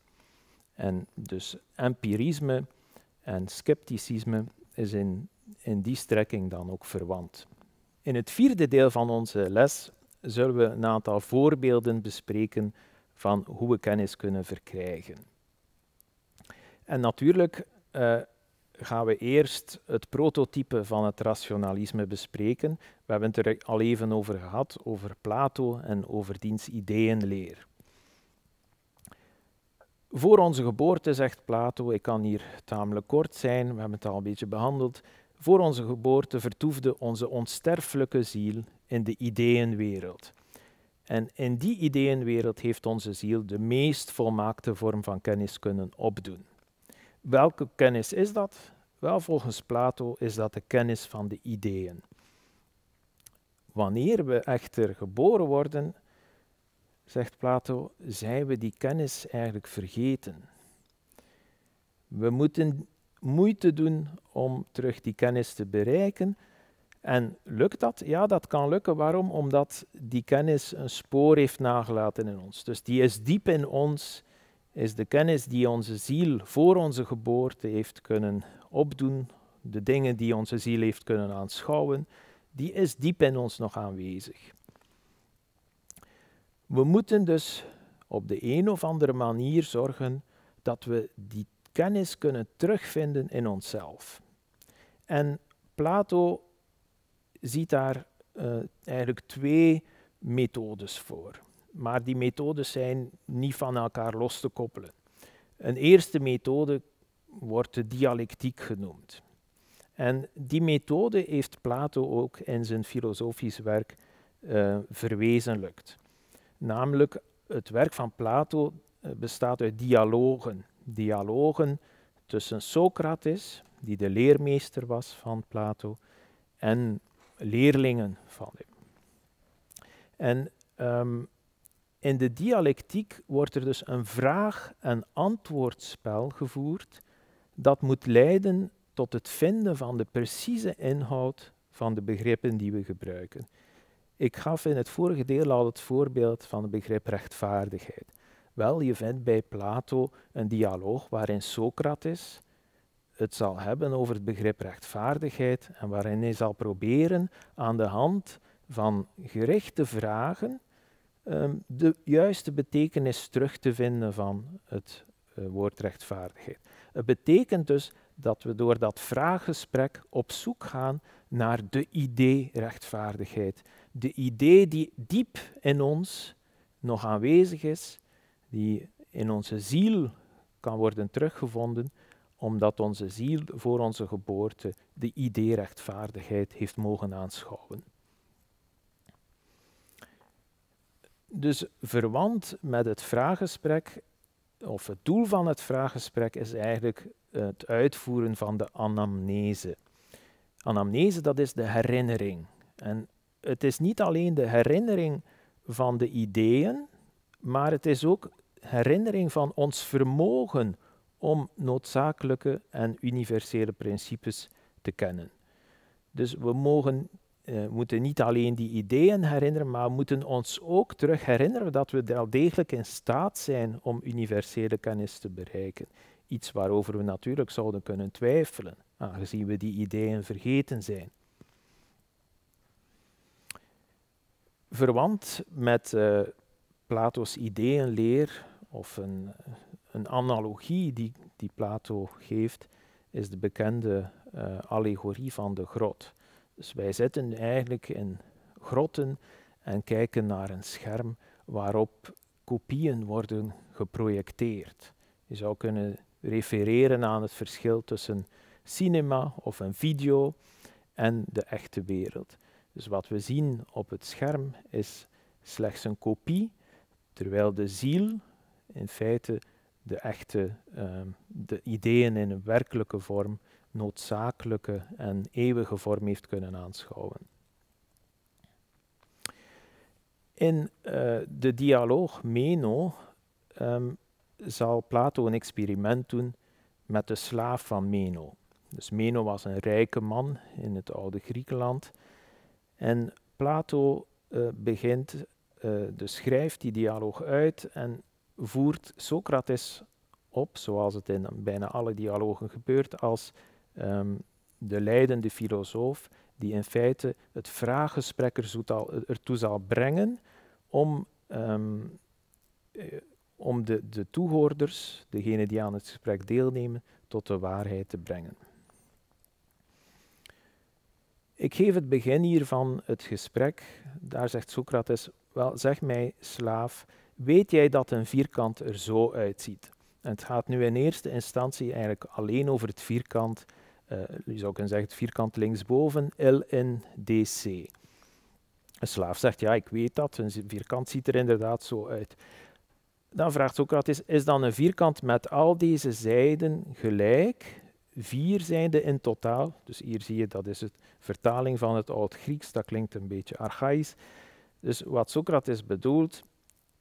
En dus empirisme en scepticisme is in, in die strekking dan ook verwant. In het vierde deel van onze les zullen we een aantal voorbeelden bespreken van hoe we kennis kunnen verkrijgen. En natuurlijk eh, gaan we eerst het prototype van het rationalisme bespreken. We hebben het er al even over gehad, over Plato en over diens ideeënleer. Voor onze geboorte, zegt Plato, ik kan hier tamelijk kort zijn, we hebben het al een beetje behandeld. Voor onze geboorte vertoefde onze onsterfelijke ziel in de ideeënwereld. En in die ideeënwereld heeft onze ziel de meest volmaakte vorm van kennis kunnen opdoen. Welke kennis is dat? Wel, volgens Plato is dat de kennis van de ideeën. Wanneer we echter geboren worden, zegt Plato, zijn we die kennis eigenlijk vergeten. We moeten moeite doen om terug die kennis te bereiken. En lukt dat? Ja, dat kan lukken. Waarom? Omdat die kennis een spoor heeft nagelaten in ons. Dus die is diep in ons, is de kennis die onze ziel voor onze geboorte heeft kunnen opdoen, de dingen die onze ziel heeft kunnen aanschouwen, die is diep in ons nog aanwezig. We moeten dus op de een of andere manier zorgen dat we die kennis kunnen terugvinden in onszelf. En Plato ziet daar eh, eigenlijk twee methodes voor. Maar die methodes zijn niet van elkaar los te koppelen. Een eerste methode wordt de dialectiek genoemd. En die methode heeft Plato ook in zijn filosofisch werk uh, verwezenlijkt. Namelijk, het werk van Plato eh, bestaat uit dialogen. Dialogen tussen Socrates, die de leermeester was van Plato, en leerlingen van hem. En ehm, in de dialectiek wordt er dus een vraag- en antwoordspel gevoerd dat moet leiden tot het vinden van de precieze inhoud van de begrippen die we gebruiken. Ik gaf in het vorige deel al het voorbeeld van het begrip rechtvaardigheid. Wel, je vindt bij Plato een dialoog waarin Socrates het zal hebben over het begrip rechtvaardigheid en waarin hij zal proberen aan de hand van gerichte vragen ehm, de juiste betekenis terug te vinden van het eh, woord rechtvaardigheid. Het betekent dus dat we door dat vraaggesprek op zoek gaan naar de idee rechtvaardigheid de idee die diep in ons nog aanwezig is, die in onze ziel kan worden teruggevonden, omdat onze ziel voor onze geboorte de idee rechtvaardigheid heeft mogen aanschouwen. Dus verwant met het vraaggesprek, of het doel van het vraaggesprek is eigenlijk het uitvoeren van de anamnese. Anamnese, dat is de herinnering. En het is niet alleen de herinnering van de ideeën, maar het is ook herinnering van ons vermogen om noodzakelijke en universele principes te kennen. Dus we mogen, eh, moeten niet alleen die ideeën herinneren, maar moeten ons ook terug herinneren dat we wel degelijk in staat zijn om universele kennis te bereiken. Iets waarover we natuurlijk zouden kunnen twijfelen, aangezien we die ideeën vergeten zijn. verwant met uh, Plato's ideeënleer of een, een analogie die, die Plato geeft, is de bekende eh, allegorie van de grot. Dus wij zitten eigenlijk in grotten en kijken naar een scherm waarop kopieën worden geprojecteerd. Je zou kunnen refereren aan het verschil tussen cinema of een video en de echte wereld. Dus wat we zien op het scherm is slechts een kopie, terwijl de ziel in feite de echte ehm, de ideeën in een werkelijke vorm, noodzakelijke en eeuwige vorm heeft kunnen aanschouwen. In eh, de dialoog Meno ehm, zal Plato een experiment doen met de slaaf van Meno. Dus Meno was een rijke man in het oude Griekenland en Plato eh, begint, dus schrijft die dialoog uit en voert Socrates op, zoals het in bijna alle dialogen gebeurt, als ehm, de leidende filosoof die in feite het vraaggesprek ertoe zal brengen om, ehm, eh, om de, de toehoorders, degenen die aan het gesprek deelnemen, tot de waarheid te brengen. Ik geef het begin hier van het gesprek. Daar zegt Socrates, wel zeg mij slaaf, weet jij dat een vierkant er zo uitziet? En het gaat nu in eerste instantie eigenlijk alleen over het vierkant, uh, eh, je zou kunnen zeggen het vierkant linksboven, LNDC. in DC. Een slaaf zegt, ja ik weet dat, een vierkant ziet er inderdaad zo uit. Dan vraagt Socrates, is dan een vierkant met al deze zijden gelijk? vier zijden in totaal. Dus hier zie je, dat is het vertaling van het Oud-Grieks, dat klinkt een beetje archaïs. Dus wat Socrates bedoelt,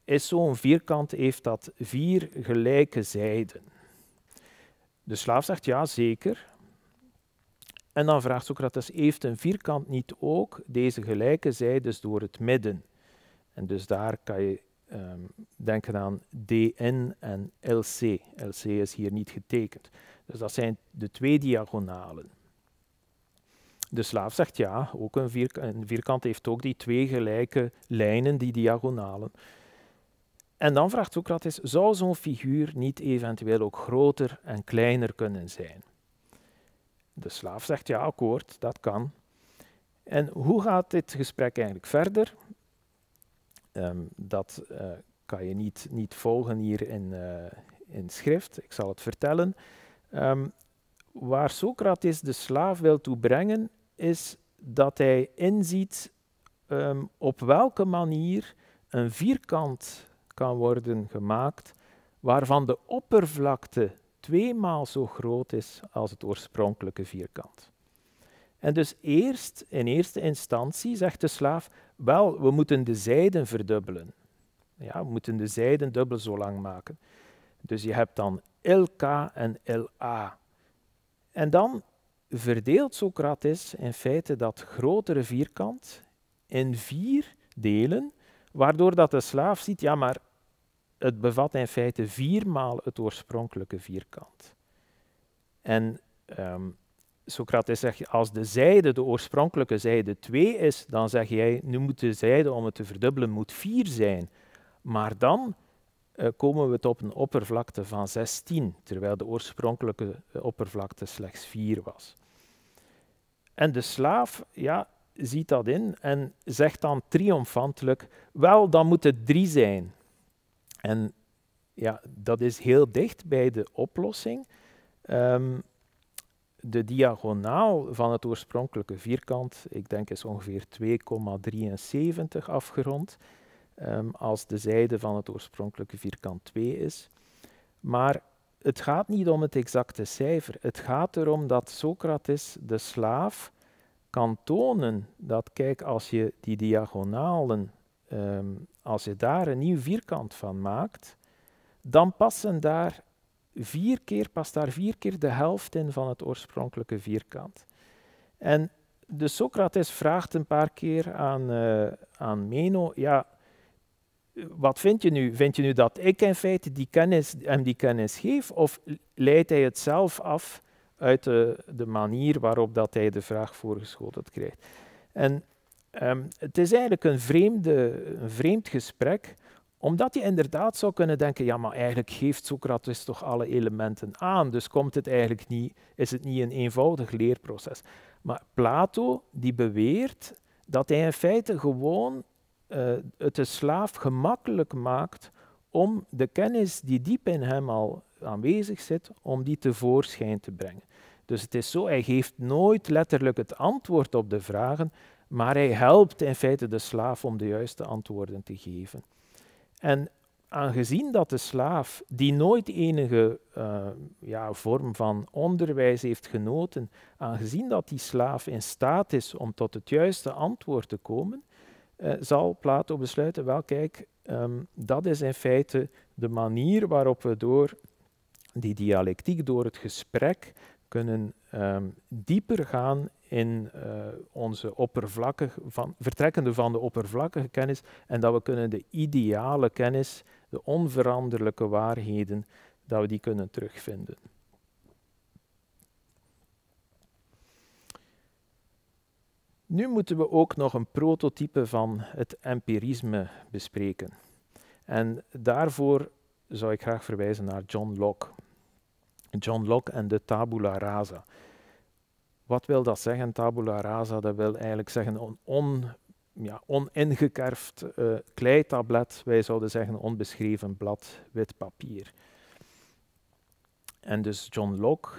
is zo'n vierkant heeft dat vier gelijke zijden. De slaaf zegt ja, zeker. En dan vraagt Socrates, heeft een vierkant niet ook deze gelijke zijdes door het midden? En dus daar kan je ehm, denken aan DN en LC. LC is hier niet getekend. Dus dat zijn de twee diagonalen. De slaaf zegt ja, ook een, vierkant heeft ook die twee gelijke lijnen, die diagonalen. En dan vraagt Socrates, zou zo'n figuur niet eventueel ook groter en kleiner kunnen zijn? De slaaf zegt ja, akkoord, dat kan. En hoe gaat dit gesprek eigenlijk verder? Ehm, dat eh, kan je niet, niet volgen hier in, uh, in schrift. Ik zal het vertellen. Ehm, waar Socrates de slaaf wil toe brengen, is dat hij inziet ehm, op welke manier een vierkant kan worden gemaakt, waarvan de oppervlakte tweemaal zo groot is als het oorspronkelijke vierkant. En dus eerst, in eerste instantie, zegt de slaaf, wel, we moeten de zijden verdubbelen. Ja, we moeten de zijden dubbel zo lang maken. Dus je hebt dan LK en LA. En dan verdeelt Socrates in feite dat grotere vierkant in vier delen, waardoor dat de slaaf ziet, ja maar het bevat in feite viermaal het oorspronkelijke vierkant. En ehm, Socrates zegt, als de zijde, de oorspronkelijke zijde 2 is, dan zeg jij, nu moet de zijde om het te verdubbelen, moet 4 zijn. Maar dan eh, komen we tot een oppervlakte van 16, terwijl de oorspronkelijke eh, oppervlakte slechts 4 was. En de slaaf ja, ziet dat in en zegt dan triomfantelijk: Wel, dan moet het 3 zijn. En ja, dat is heel dicht bij de oplossing. Ehm, de diagonaal van het oorspronkelijke vierkant, ik denk is ongeveer 2,73 afgerond. Ehm, als de zijde van het oorspronkelijke vierkant 2 is. Maar het gaat niet om het exacte cijfer. Het gaat erom dat Socrates de slaaf kan tonen dat, kijk, als je die diagonalen, ehm, als je daar een nieuw vierkant van maakt, dan passen daar vier keer, past daar vier keer de helft in van het oorspronkelijke vierkant. En de Socrates vraagt een paar keer aan, eh, aan Meno, ja, wat vind je nu? Vind je nu dat ik in feite die kennis, hem die kennis geef, of leidt hij het zelf af uit de, de manier waarop dat hij de vraag voorgeschoteld krijgt? En ehm, het is eigenlijk een, vreemde, een vreemd gesprek, omdat je inderdaad zou kunnen denken, ja, maar eigenlijk geeft Socrates toch alle elementen aan, dus komt het eigenlijk niet, is het niet een eenvoudig leerproces. Maar Plato, die beweert dat hij in feite gewoon uh, het de slaaf gemakkelijk maakt om de kennis die diep in hem al aanwezig zit, om die tevoorschijn te brengen. Dus het is zo, hij geeft nooit letterlijk het antwoord op de vragen, maar hij helpt in feite de slaaf om de juiste antwoorden te geven. En aangezien dat de slaaf, die nooit enige eh, ja, vorm van onderwijs heeft genoten, aangezien dat die slaaf in staat is om tot het juiste antwoord te komen, eh, zal Plato besluiten, wel kijk, ehm, dat is in feite de manier waarop we door die dialectiek, door het gesprek, kunnen ehm, dieper gaan in eh, onze oppervlakkige, van, vertrekkende van de oppervlakkige kennis en dat we kunnen de ideale kennis, de onveranderlijke waarheden, dat we die kunnen terugvinden. Nu moeten we ook nog een prototype van het empirisme bespreken. En daarvoor zou ik graag verwijzen naar John Locke. John Locke en de tabula rasa. Wat wil dat zeggen, tabula rasa? Dat wil eigenlijk zeggen een on, ja, oningekerfd uh, eh, kleitablet, wij zouden zeggen onbeschreven blad wit papier. En dus John Locke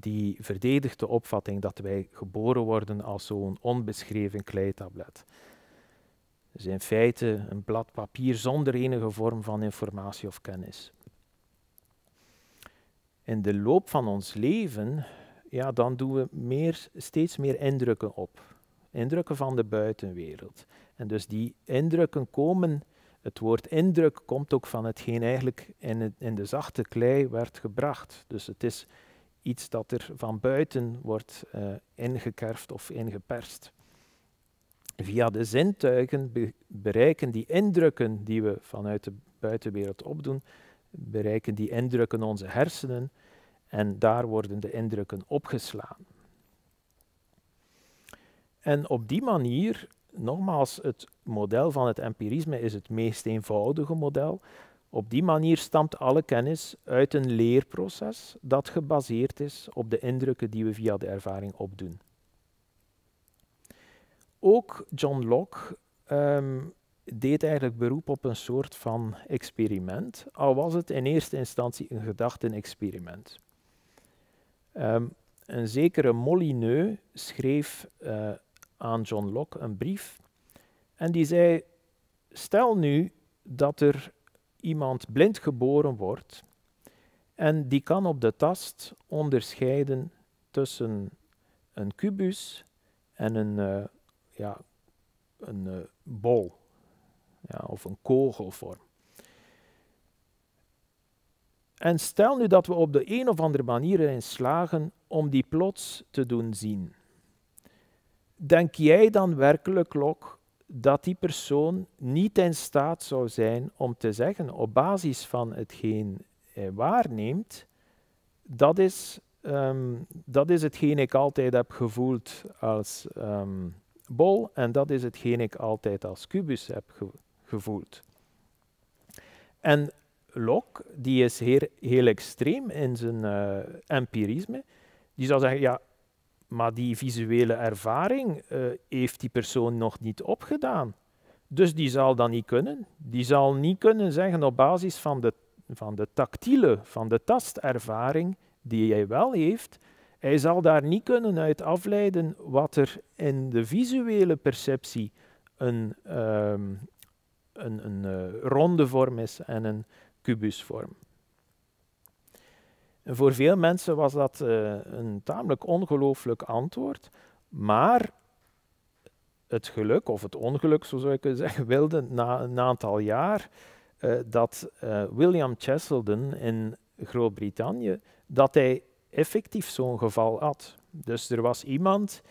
die verdedigt de opvatting dat wij geboren worden als zo'n onbeschreven kleitablet. Dus in feite een blad papier zonder enige vorm van informatie of kennis. In de loop van ons leven, ja, dan doen we meer, steeds meer indrukken op. Indrukken van de buitenwereld. En dus die indrukken komen, het woord indruk komt ook van hetgeen eigenlijk in, in de zachte klei werd gebracht. Dus het is iets dat er van buiten wordt uh, ingekerfd of ingeperst. Via de zintuigen bereiken die indrukken die we vanuit de buitenwereld opdoen, bereiken die indrukken onze hersenen en daar worden de indrukken opgeslaan. En op die manier, nogmaals, het model van het empirisme is het meest eenvoudige model, op die manier stamt alle kennis uit een leerproces dat gebaseerd is op de indrukken die we via de ervaring opdoen. Ook John Locke ehm, deed eigenlijk beroep op een soort van experiment, al was het in eerste instantie een gedachtenexperiment. Ehm, een zekere Molineux schreef eh, aan John Locke een brief en die zei: Stel nu dat er iemand blind geboren wordt en die kan op de tast onderscheiden tussen een kubus en een, eh, ja, een eh, bol ja, of een kogelvorm. En stel nu dat we op de een of andere manier erin slagen om die plots te doen zien. Denk jij dan werkelijk ook dat die persoon niet in staat zou zijn om te zeggen op basis van hetgeen hij waarneemt, dat is, ehm, dat is hetgeen ik altijd heb gevoeld als ehm, bol en dat is hetgeen ik altijd als kubus heb gevoeld. En Locke, die is heel, heel extreem in zijn eh, empirisme, die zou zeggen, ja, maar die visuele ervaring eh, heeft die persoon nog niet opgedaan. Dus die zal dat niet kunnen. Die zal niet kunnen zeggen op basis van de, van de tactiele, van de tastervaring die hij wel heeft, hij zal daar niet kunnen uit afleiden wat er in de visuele perceptie een, ehm, een, een eh, ronde vorm is en een kubusvorm. En voor veel mensen was dat eh, een tamelijk ongelooflijk antwoord, maar het geluk of het ongeluk, zo zou ik kunnen zeggen, wilde na een aantal jaar eh, dat eh, William Cheselden in Groot-Brittannië, dat hij effectief zo'n geval had. Dus er was iemand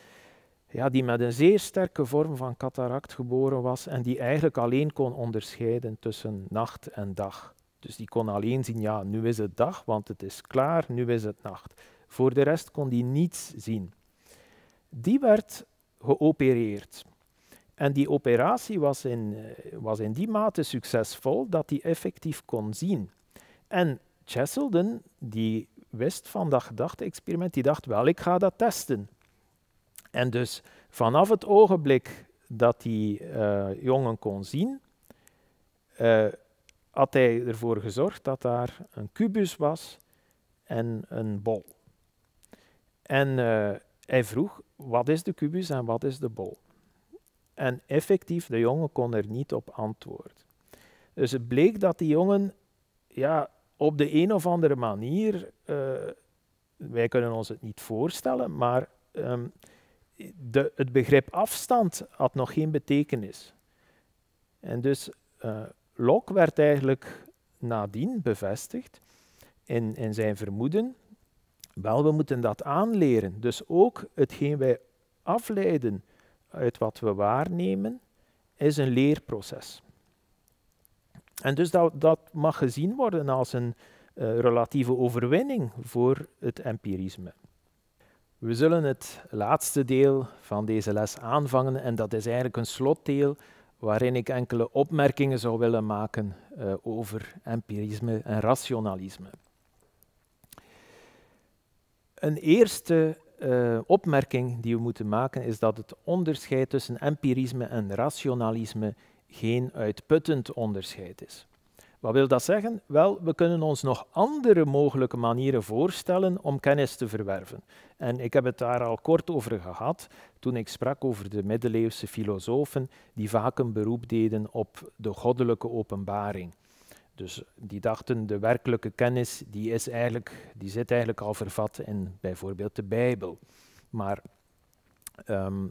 ja, die met een zeer sterke vorm van cataract geboren was en die eigenlijk alleen kon onderscheiden tussen nacht en dag. Dus die kon alleen zien, ja, nu is het dag, want het is klaar, nu is het nacht. Voor de rest kon die niets zien. Die werd geopereerd. En die operatie was in, eh, was in die mate succesvol dat hij effectief kon zien. En Cheselden, die wist van dat gedachte-experiment, die dacht wel, ik ga dat testen. En dus vanaf het ogenblik dat die eh, jongen kon zien, eh, had hij ervoor gezorgd dat daar een kubus was en een bol. En eh, hij vroeg, wat is de kubus en wat is de bol? En effectief, de jongen kon er niet op antwoorden. Dus het bleek dat die jongen ja, op de een of andere manier, eh, wij kunnen ons het niet voorstellen, maar ehm, de, het begrip afstand had nog geen betekenis. En dus eh, Locke werd eigenlijk nadien bevestigd in, in zijn vermoeden. Wel, we moeten dat aanleren. Dus ook hetgeen wij afleiden uit wat we waarnemen, is een leerproces. En dus dat, dat mag gezien worden als een eh, relatieve overwinning voor het empirisme. We zullen het laatste deel van deze les aanvangen en dat is eigenlijk een slotdeel waarin ik enkele opmerkingen zou willen maken eh, over empirisme en rationalisme. Een eerste eh, opmerking die we moeten maken is dat het onderscheid tussen empirisme en rationalisme geen uitputtend onderscheid is. Wat wil dat zeggen? Wel, we kunnen ons nog andere mogelijke manieren voorstellen om kennis te verwerven. En ik heb het daar al kort over gehad toen ik sprak over de middeleeuwse filosofen die vaak een beroep deden op de goddelijke openbaring. Dus die dachten, de werkelijke kennis die is eigenlijk, die zit eigenlijk al vervat in bijvoorbeeld de Bijbel. Maar ehm,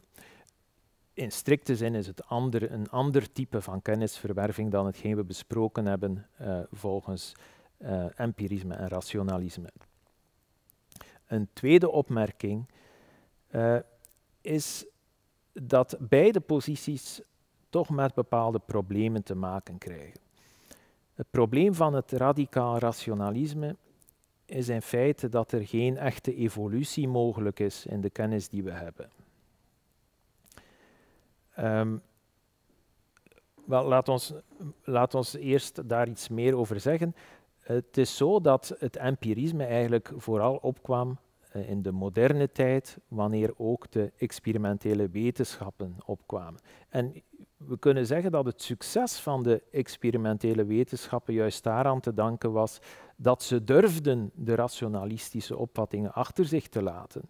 in strikte zin is het een ander type van kennisverwerving dan hetgeen we besproken hebben eh, volgens eh, empirisme en rationalisme. Een tweede opmerking eh, is dat beide posities toch met bepaalde problemen te maken krijgen. Het probleem van het radicaal rationalisme is in feite dat er geen echte evolutie mogelijk is in de kennis die we hebben. Um, wel, laat ons, laat ons eerst daar iets meer over zeggen. Het is zo dat het empirisme eigenlijk vooral opkwam eh, in de moderne tijd, wanneer ook de experimentele wetenschappen opkwamen. En we kunnen zeggen dat het succes van de experimentele wetenschappen juist daaraan te danken was dat ze durfden de rationalistische opvattingen achter zich te laten.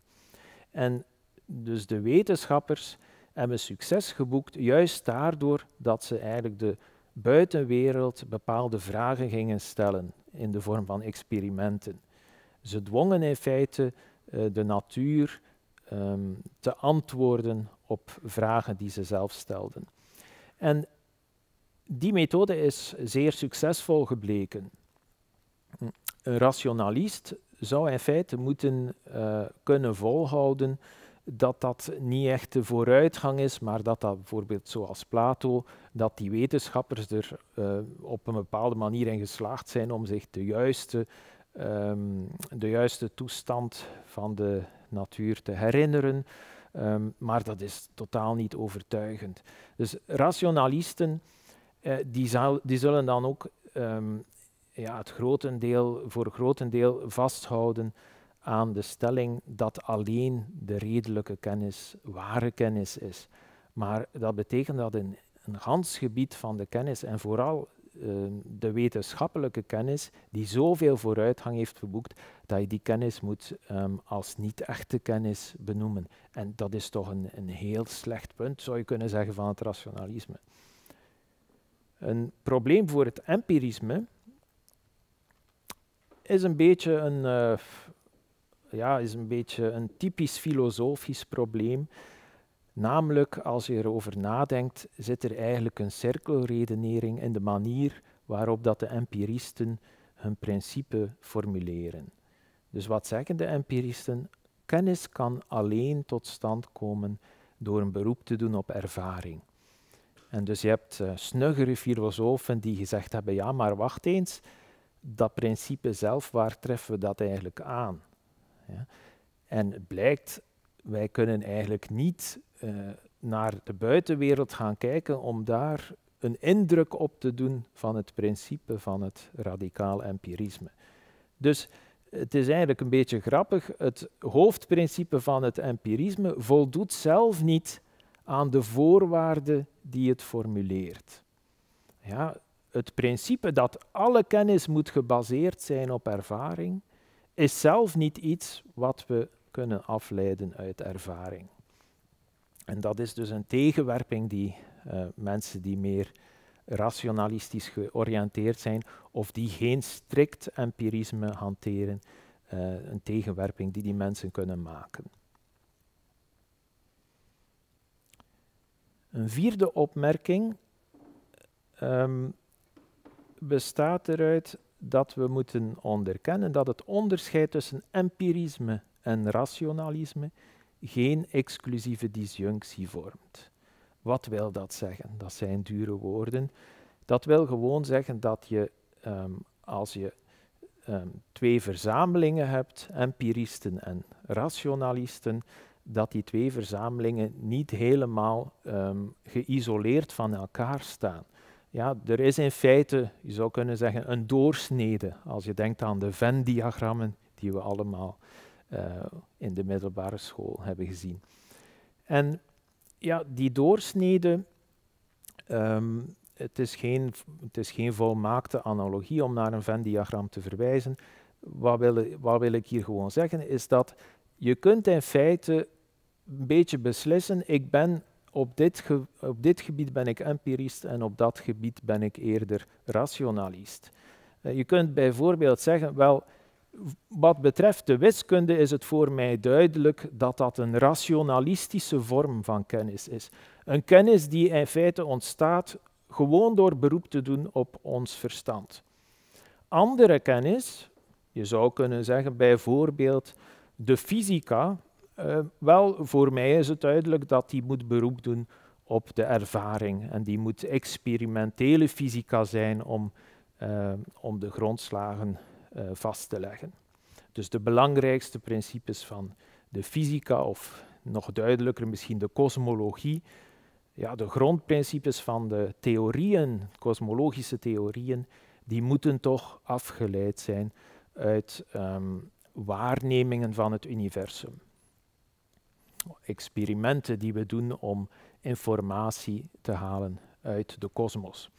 En dus de wetenschappers hebben succes geboekt, juist daardoor dat ze eigenlijk de buitenwereld bepaalde vragen gingen stellen in de vorm van experimenten. Ze dwongen in feite eh, de natuur ehm, te antwoorden op vragen die ze zelf stelden. En die methode is zeer succesvol gebleken. Een rationalist zou in feite moeten eh, kunnen volhouden dat dat niet echt de vooruitgang is, maar dat dat bijvoorbeeld zoals Plato, dat die wetenschappers er eh, op een bepaalde manier in geslaagd zijn om zich de juiste, ehm, de juiste toestand van de natuur te herinneren. Ehm, maar dat is totaal niet overtuigend. Dus rationalisten eh, die, zal, die, zullen dan ook um, ja, het grotendeel, voor grotendeel vasthouden aan de stelling dat alleen de redelijke kennis ware kennis is. Maar dat betekent dat een gans gebied van de kennis en vooral ehm, de wetenschappelijke kennis, die zoveel vooruitgang heeft geboekt, dat je die kennis moet ehm, als niet-echte kennis benoemen. En dat is toch een, een heel slecht punt, zou je kunnen zeggen, van het rationalisme. Een probleem voor het empirisme is een beetje een. Eh, ja, is een beetje een typisch filosofisch probleem. Namelijk, als je erover nadenkt, zit er eigenlijk een cirkelredenering in de manier waarop dat de empiristen hun principe formuleren. Dus wat zeggen de empiristen? Kennis kan alleen tot stand komen door een beroep te doen op ervaring. En dus je hebt eh, snuggere filosofen die gezegd hebben, ja maar wacht eens, dat principe zelf, waar treffen we dat eigenlijk aan? Ja. En het blijkt, wij kunnen eigenlijk niet eh, naar de buitenwereld gaan kijken om daar een indruk op te doen van het principe van het radicaal empirisme. Dus het is eigenlijk een beetje grappig, het hoofdprincipe van het empirisme voldoet zelf niet aan de voorwaarden die het formuleert. Ja, het principe dat alle kennis moet gebaseerd zijn op ervaring, is zelf niet iets wat we kunnen afleiden uit ervaring. En dat is dus een tegenwerping die eh, mensen die meer rationalistisch georiënteerd zijn of die geen strikt empirisme hanteren, eh, een tegenwerping die die mensen kunnen maken. Een vierde opmerking ehm, bestaat eruit dat we moeten onderkennen dat het onderscheid tussen empirisme en rationalisme geen exclusieve disjunctie vormt. Wat wil dat zeggen? Dat zijn dure woorden. Dat wil gewoon zeggen dat je, ehm, als je ehm, twee verzamelingen hebt, empiristen en rationalisten, dat die twee verzamelingen niet helemaal ehm, geïsoleerd van elkaar staan ja, er is in feite, je zou kunnen zeggen, een doorsnede als je denkt aan de Venn-diagrammen die we allemaal eh, in de middelbare school hebben gezien. En ja, die doorsnede, ehm, het, is geen, het is geen volmaakte analogie om naar een Venn-diagram te verwijzen. Wat wil, wat wil ik hier gewoon zeggen, is dat je kunt in feite een beetje beslissen, ik ben op dit, op dit gebied ben ik empirist en op dat gebied ben ik eerder rationalist. Eh, je kunt bijvoorbeeld zeggen, wel, wat betreft de wiskunde is het voor mij duidelijk dat dat een rationalistische vorm van kennis is. Een kennis die in feite ontstaat gewoon door beroep te doen op ons verstand. Andere kennis, je zou kunnen zeggen bijvoorbeeld de fysica, eh, wel, voor mij is het duidelijk dat die moet beroep doen op de ervaring. En die moet experimentele fysica zijn om, eh, om de grondslagen eh, vast te leggen. Dus de belangrijkste principes van de fysica, of nog duidelijker misschien de kosmologie, ja, de grondprincipes van de theorieën, kosmologische theorieën, die moeten toch afgeleid zijn uit ehm, waarnemingen van het universum experimenten die we doen om informatie te halen uit de kosmos.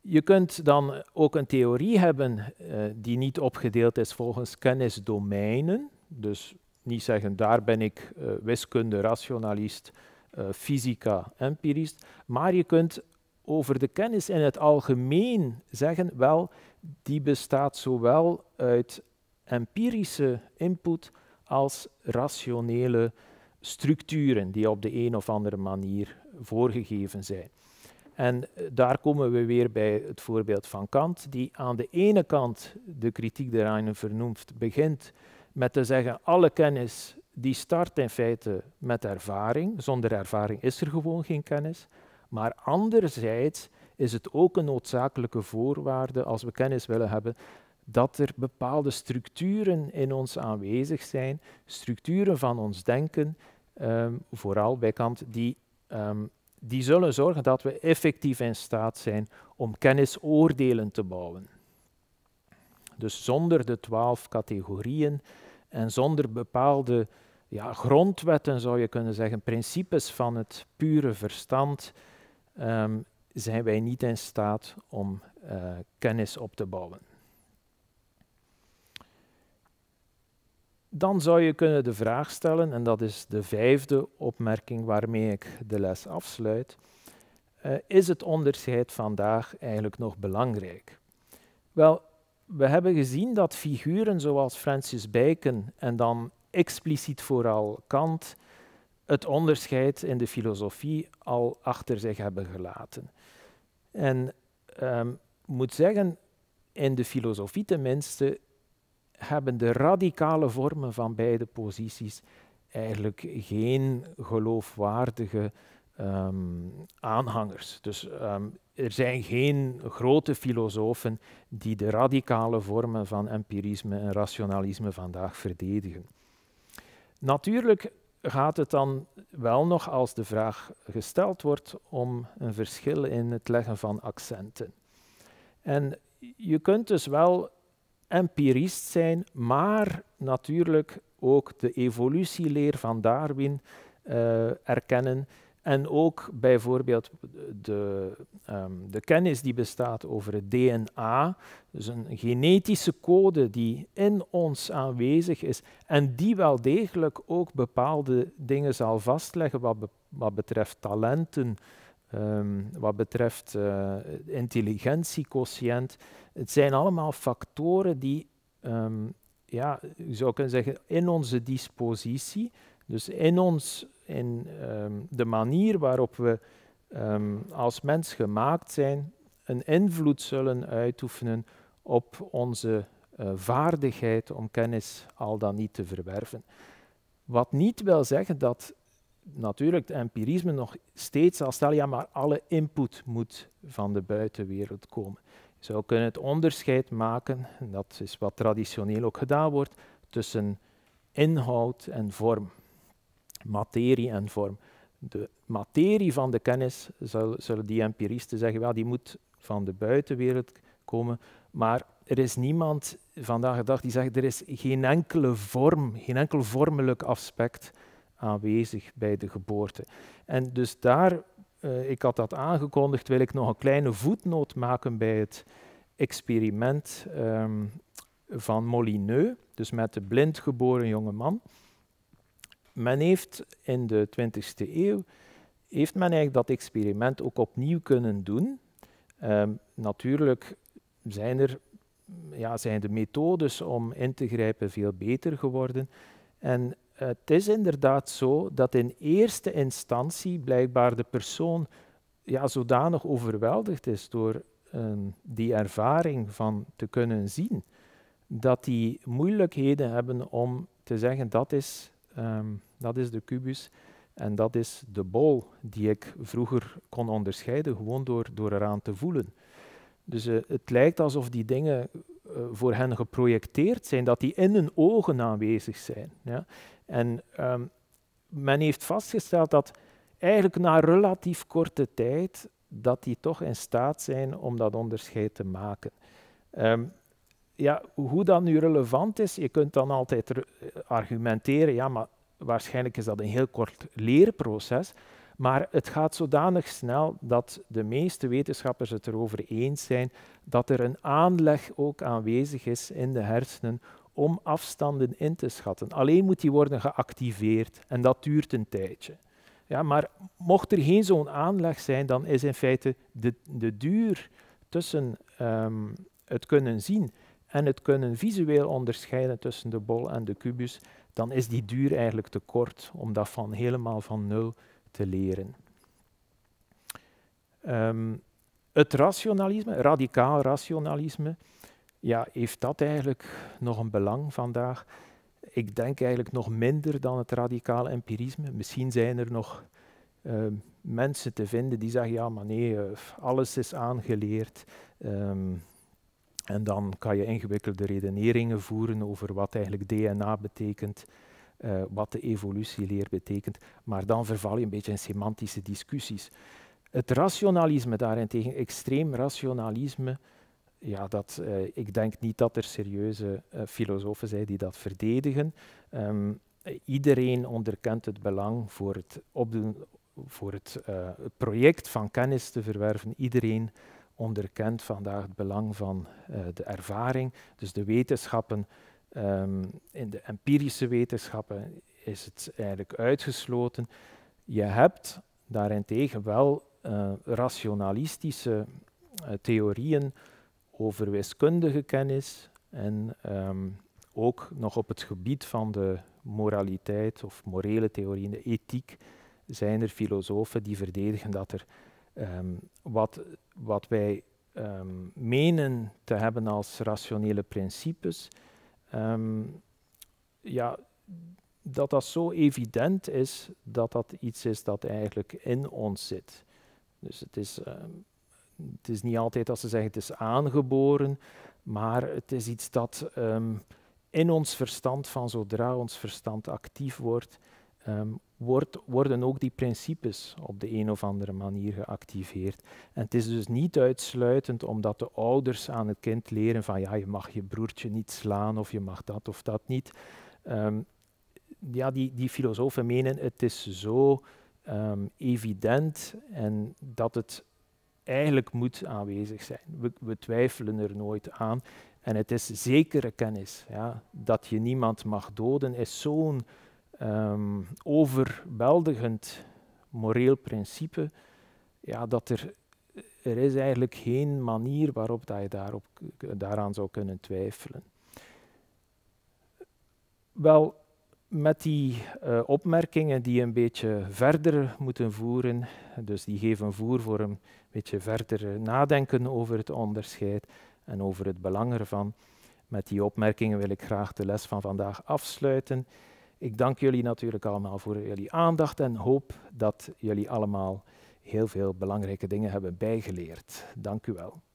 Je kunt dan ook een theorie hebben eh, die niet opgedeeld is volgens kennisdomeinen. Dus niet zeggen, daar ben ik eh, wiskunde, rationalist, eh, fysica, empirist. Maar je kunt over de kennis in het algemeen zeggen, wel, die bestaat zowel uit empirische input als rationele structuren die op de een of andere manier voorgegeven zijn. En eh, daar komen we weer bij het voorbeeld van Kant, die aan de ene kant de kritiek der Reine vernoemd begint met te zeggen alle kennis die start in feite met ervaring. Zonder ervaring is er gewoon geen kennis. Maar anderzijds is het ook een noodzakelijke voorwaarde als we kennis willen hebben dat er bepaalde structuren in ons aanwezig zijn, structuren van ons denken, ehm, vooral bij Kant, die, ehm, die zullen zorgen dat we effectief in staat zijn om kennisoordelen te bouwen. Dus zonder de twaalf categorieën en zonder bepaalde ja, grondwetten, zou je kunnen zeggen, principes van het pure verstand, ehm, zijn wij niet in staat om eh, kennis op te bouwen. Dan zou je kunnen de vraag stellen, en dat is de vijfde opmerking waarmee ik de les afsluit, eh, is het onderscheid vandaag eigenlijk nog belangrijk? Wel, we hebben gezien dat figuren zoals Francis Bacon en dan expliciet vooral Kant het onderscheid in de filosofie al achter zich hebben gelaten. En um, moet zeggen, in de filosofie tenminste, hebben de radicale vormen van beide posities eigenlijk geen geloofwaardige ehm, aanhangers. Dus ehm, er zijn geen grote filosofen die de radicale vormen van empirisme en rationalisme vandaag verdedigen. Natuurlijk gaat het dan wel nog, als de vraag gesteld wordt, om een verschil in het leggen van accenten. En je kunt dus wel empirist zijn, maar natuurlijk ook de evolutieleer van Darwin eh, erkennen. En ook bijvoorbeeld de, ehm, de, kennis die bestaat over het DNA, dus een genetische code die in ons aanwezig is en die wel degelijk ook bepaalde dingen zal vastleggen wat, wat betreft talenten, Ehm, wat betreft uh, intelligentiequotient. Het zijn allemaal factoren die, ehm, ja, je zou kunnen zeggen, in onze dispositie, dus in, ons, in ehm, de manier waarop we als mens gemaakt zijn, een invloed zullen uitoefenen op onze eh, vaardigheid om kennis al dan niet te verwerven. Wat niet wil zeggen dat natuurlijk het empirisme nog steeds zal stellen, ja, maar alle input moet van de buitenwereld komen. Je zou kunnen het onderscheid maken, en dat is wat traditioneel ook gedaan wordt, tussen inhoud en vorm, materie en vorm. De materie van de kennis, zullen die empiristen zeggen, wel, die moet van de buitenwereld komen, maar er is niemand vandaag de dag die zegt, er is geen enkele vorm, geen enkel vormelijk aspect aanwezig bij de geboorte. En dus daar, eh, ik had dat aangekondigd, wil ik nog een kleine voetnoot maken bij het experiment ehm, van Molineux, dus met de geboren jonge man. Men heeft in de 20e eeuw heeft men eigenlijk dat experiment ook opnieuw kunnen doen. Ehm, natuurlijk zijn, er, ja, zijn de methodes om in te grijpen veel beter geworden. En het is inderdaad zo dat in eerste instantie blijkbaar de persoon ja, zodanig overweldigd is door ehm, die ervaring van te kunnen zien, dat die moeilijkheden hebben om te zeggen dat is, ehm, dat is de kubus en dat is de bol die ik vroeger kon onderscheiden, gewoon door, door eraan te voelen. Dus eh, het lijkt alsof die dingen eh, voor hen geprojecteerd zijn, dat die in hun ogen aanwezig zijn. Ja. En ehm, men heeft vastgesteld dat eigenlijk na relatief korte tijd dat die toch in staat zijn om dat onderscheid te maken. Ehm, ja, hoe dat nu relevant is, je kunt dan altijd eh, argumenteren, ja, maar waarschijnlijk is dat een heel kort leerproces, maar het gaat zodanig snel dat de meeste wetenschappers het erover eens zijn dat er een aanleg ook aanwezig is in de hersenen om afstanden in te schatten. Alleen moet die worden geactiveerd en dat duurt een tijdje. Ja, maar mocht er geen zo'n aanleg zijn, dan is in feite de, de duur tussen ehm, het kunnen zien en het kunnen visueel onderscheiden tussen de bol en de kubus, dan is die duur eigenlijk te kort om dat van helemaal van nul te leren. Ehm, het rationalisme, radicaal rationalisme, ja, heeft dat eigenlijk nog een belang vandaag? Ik denk eigenlijk nog minder dan het radicale empirisme. Misschien zijn er nog ehm, mensen te vinden die zeggen, ja, maar nee, eh, alles is aangeleerd. Ehm, en dan kan je ingewikkelde redeneringen voeren over wat eigenlijk DNA betekent, eh, wat de evolutieleer betekent. Maar dan verval je een beetje in semantische discussies. Het rationalisme daarentegen, extreem rationalisme, ja, dat, eh, ik denk niet dat er serieuze eh, filosofen zijn die dat verdedigen. Ehm, iedereen onderkent het belang voor het, opdoen, voor eh, het project van kennis te verwerven. Iedereen onderkent vandaag het belang van de ervaring. Dus de wetenschappen, ehm, in de empirische wetenschappen is het eigenlijk uitgesloten. Je hebt daarentegen wel rationalistische theorieën over wiskundige kennis en ehm, ook nog op het gebied van de moraliteit of morele theorieën, de ethiek, zijn er filosofen die verdedigen dat er ehm, wat, wat wij ehm, menen te hebben als rationele principes, ja, dat dat zo evident is dat dat iets is dat eigenlijk in ons zit. Dus het is, het is niet altijd dat ze zeggen het is aangeboren, maar het is iets dat ehm, in ons verstand, van zodra ons verstand actief wordt, ehm, wordt, worden ook die principes op de een of andere manier geactiveerd. En het is dus niet uitsluitend omdat de ouders aan het kind leren van ja, je mag je broertje niet slaan of je mag dat of dat niet. Ehm, ja, die, die filosofen menen het is zo evident en dat het eigenlijk moet aanwezig zijn. We, we, twijfelen er nooit aan. En het is zekere kennis. Ja. Dat je niemand mag doden is zo'n um, overweldigend moreel principe. Ja, dat er, er is eigenlijk geen manier waarop dat je daarop, daaraan zou kunnen twijfelen. Wel, met die eh, opmerkingen die een beetje verder moeten voeren, dus die geven voer voor een beetje verder eh, nadenken over het onderscheid en over het belang ervan. Met die opmerkingen wil ik graag de les van vandaag afsluiten. Ik dank jullie natuurlijk allemaal voor jullie aandacht en hoop dat jullie allemaal heel veel belangrijke dingen hebben bijgeleerd. Dank u wel.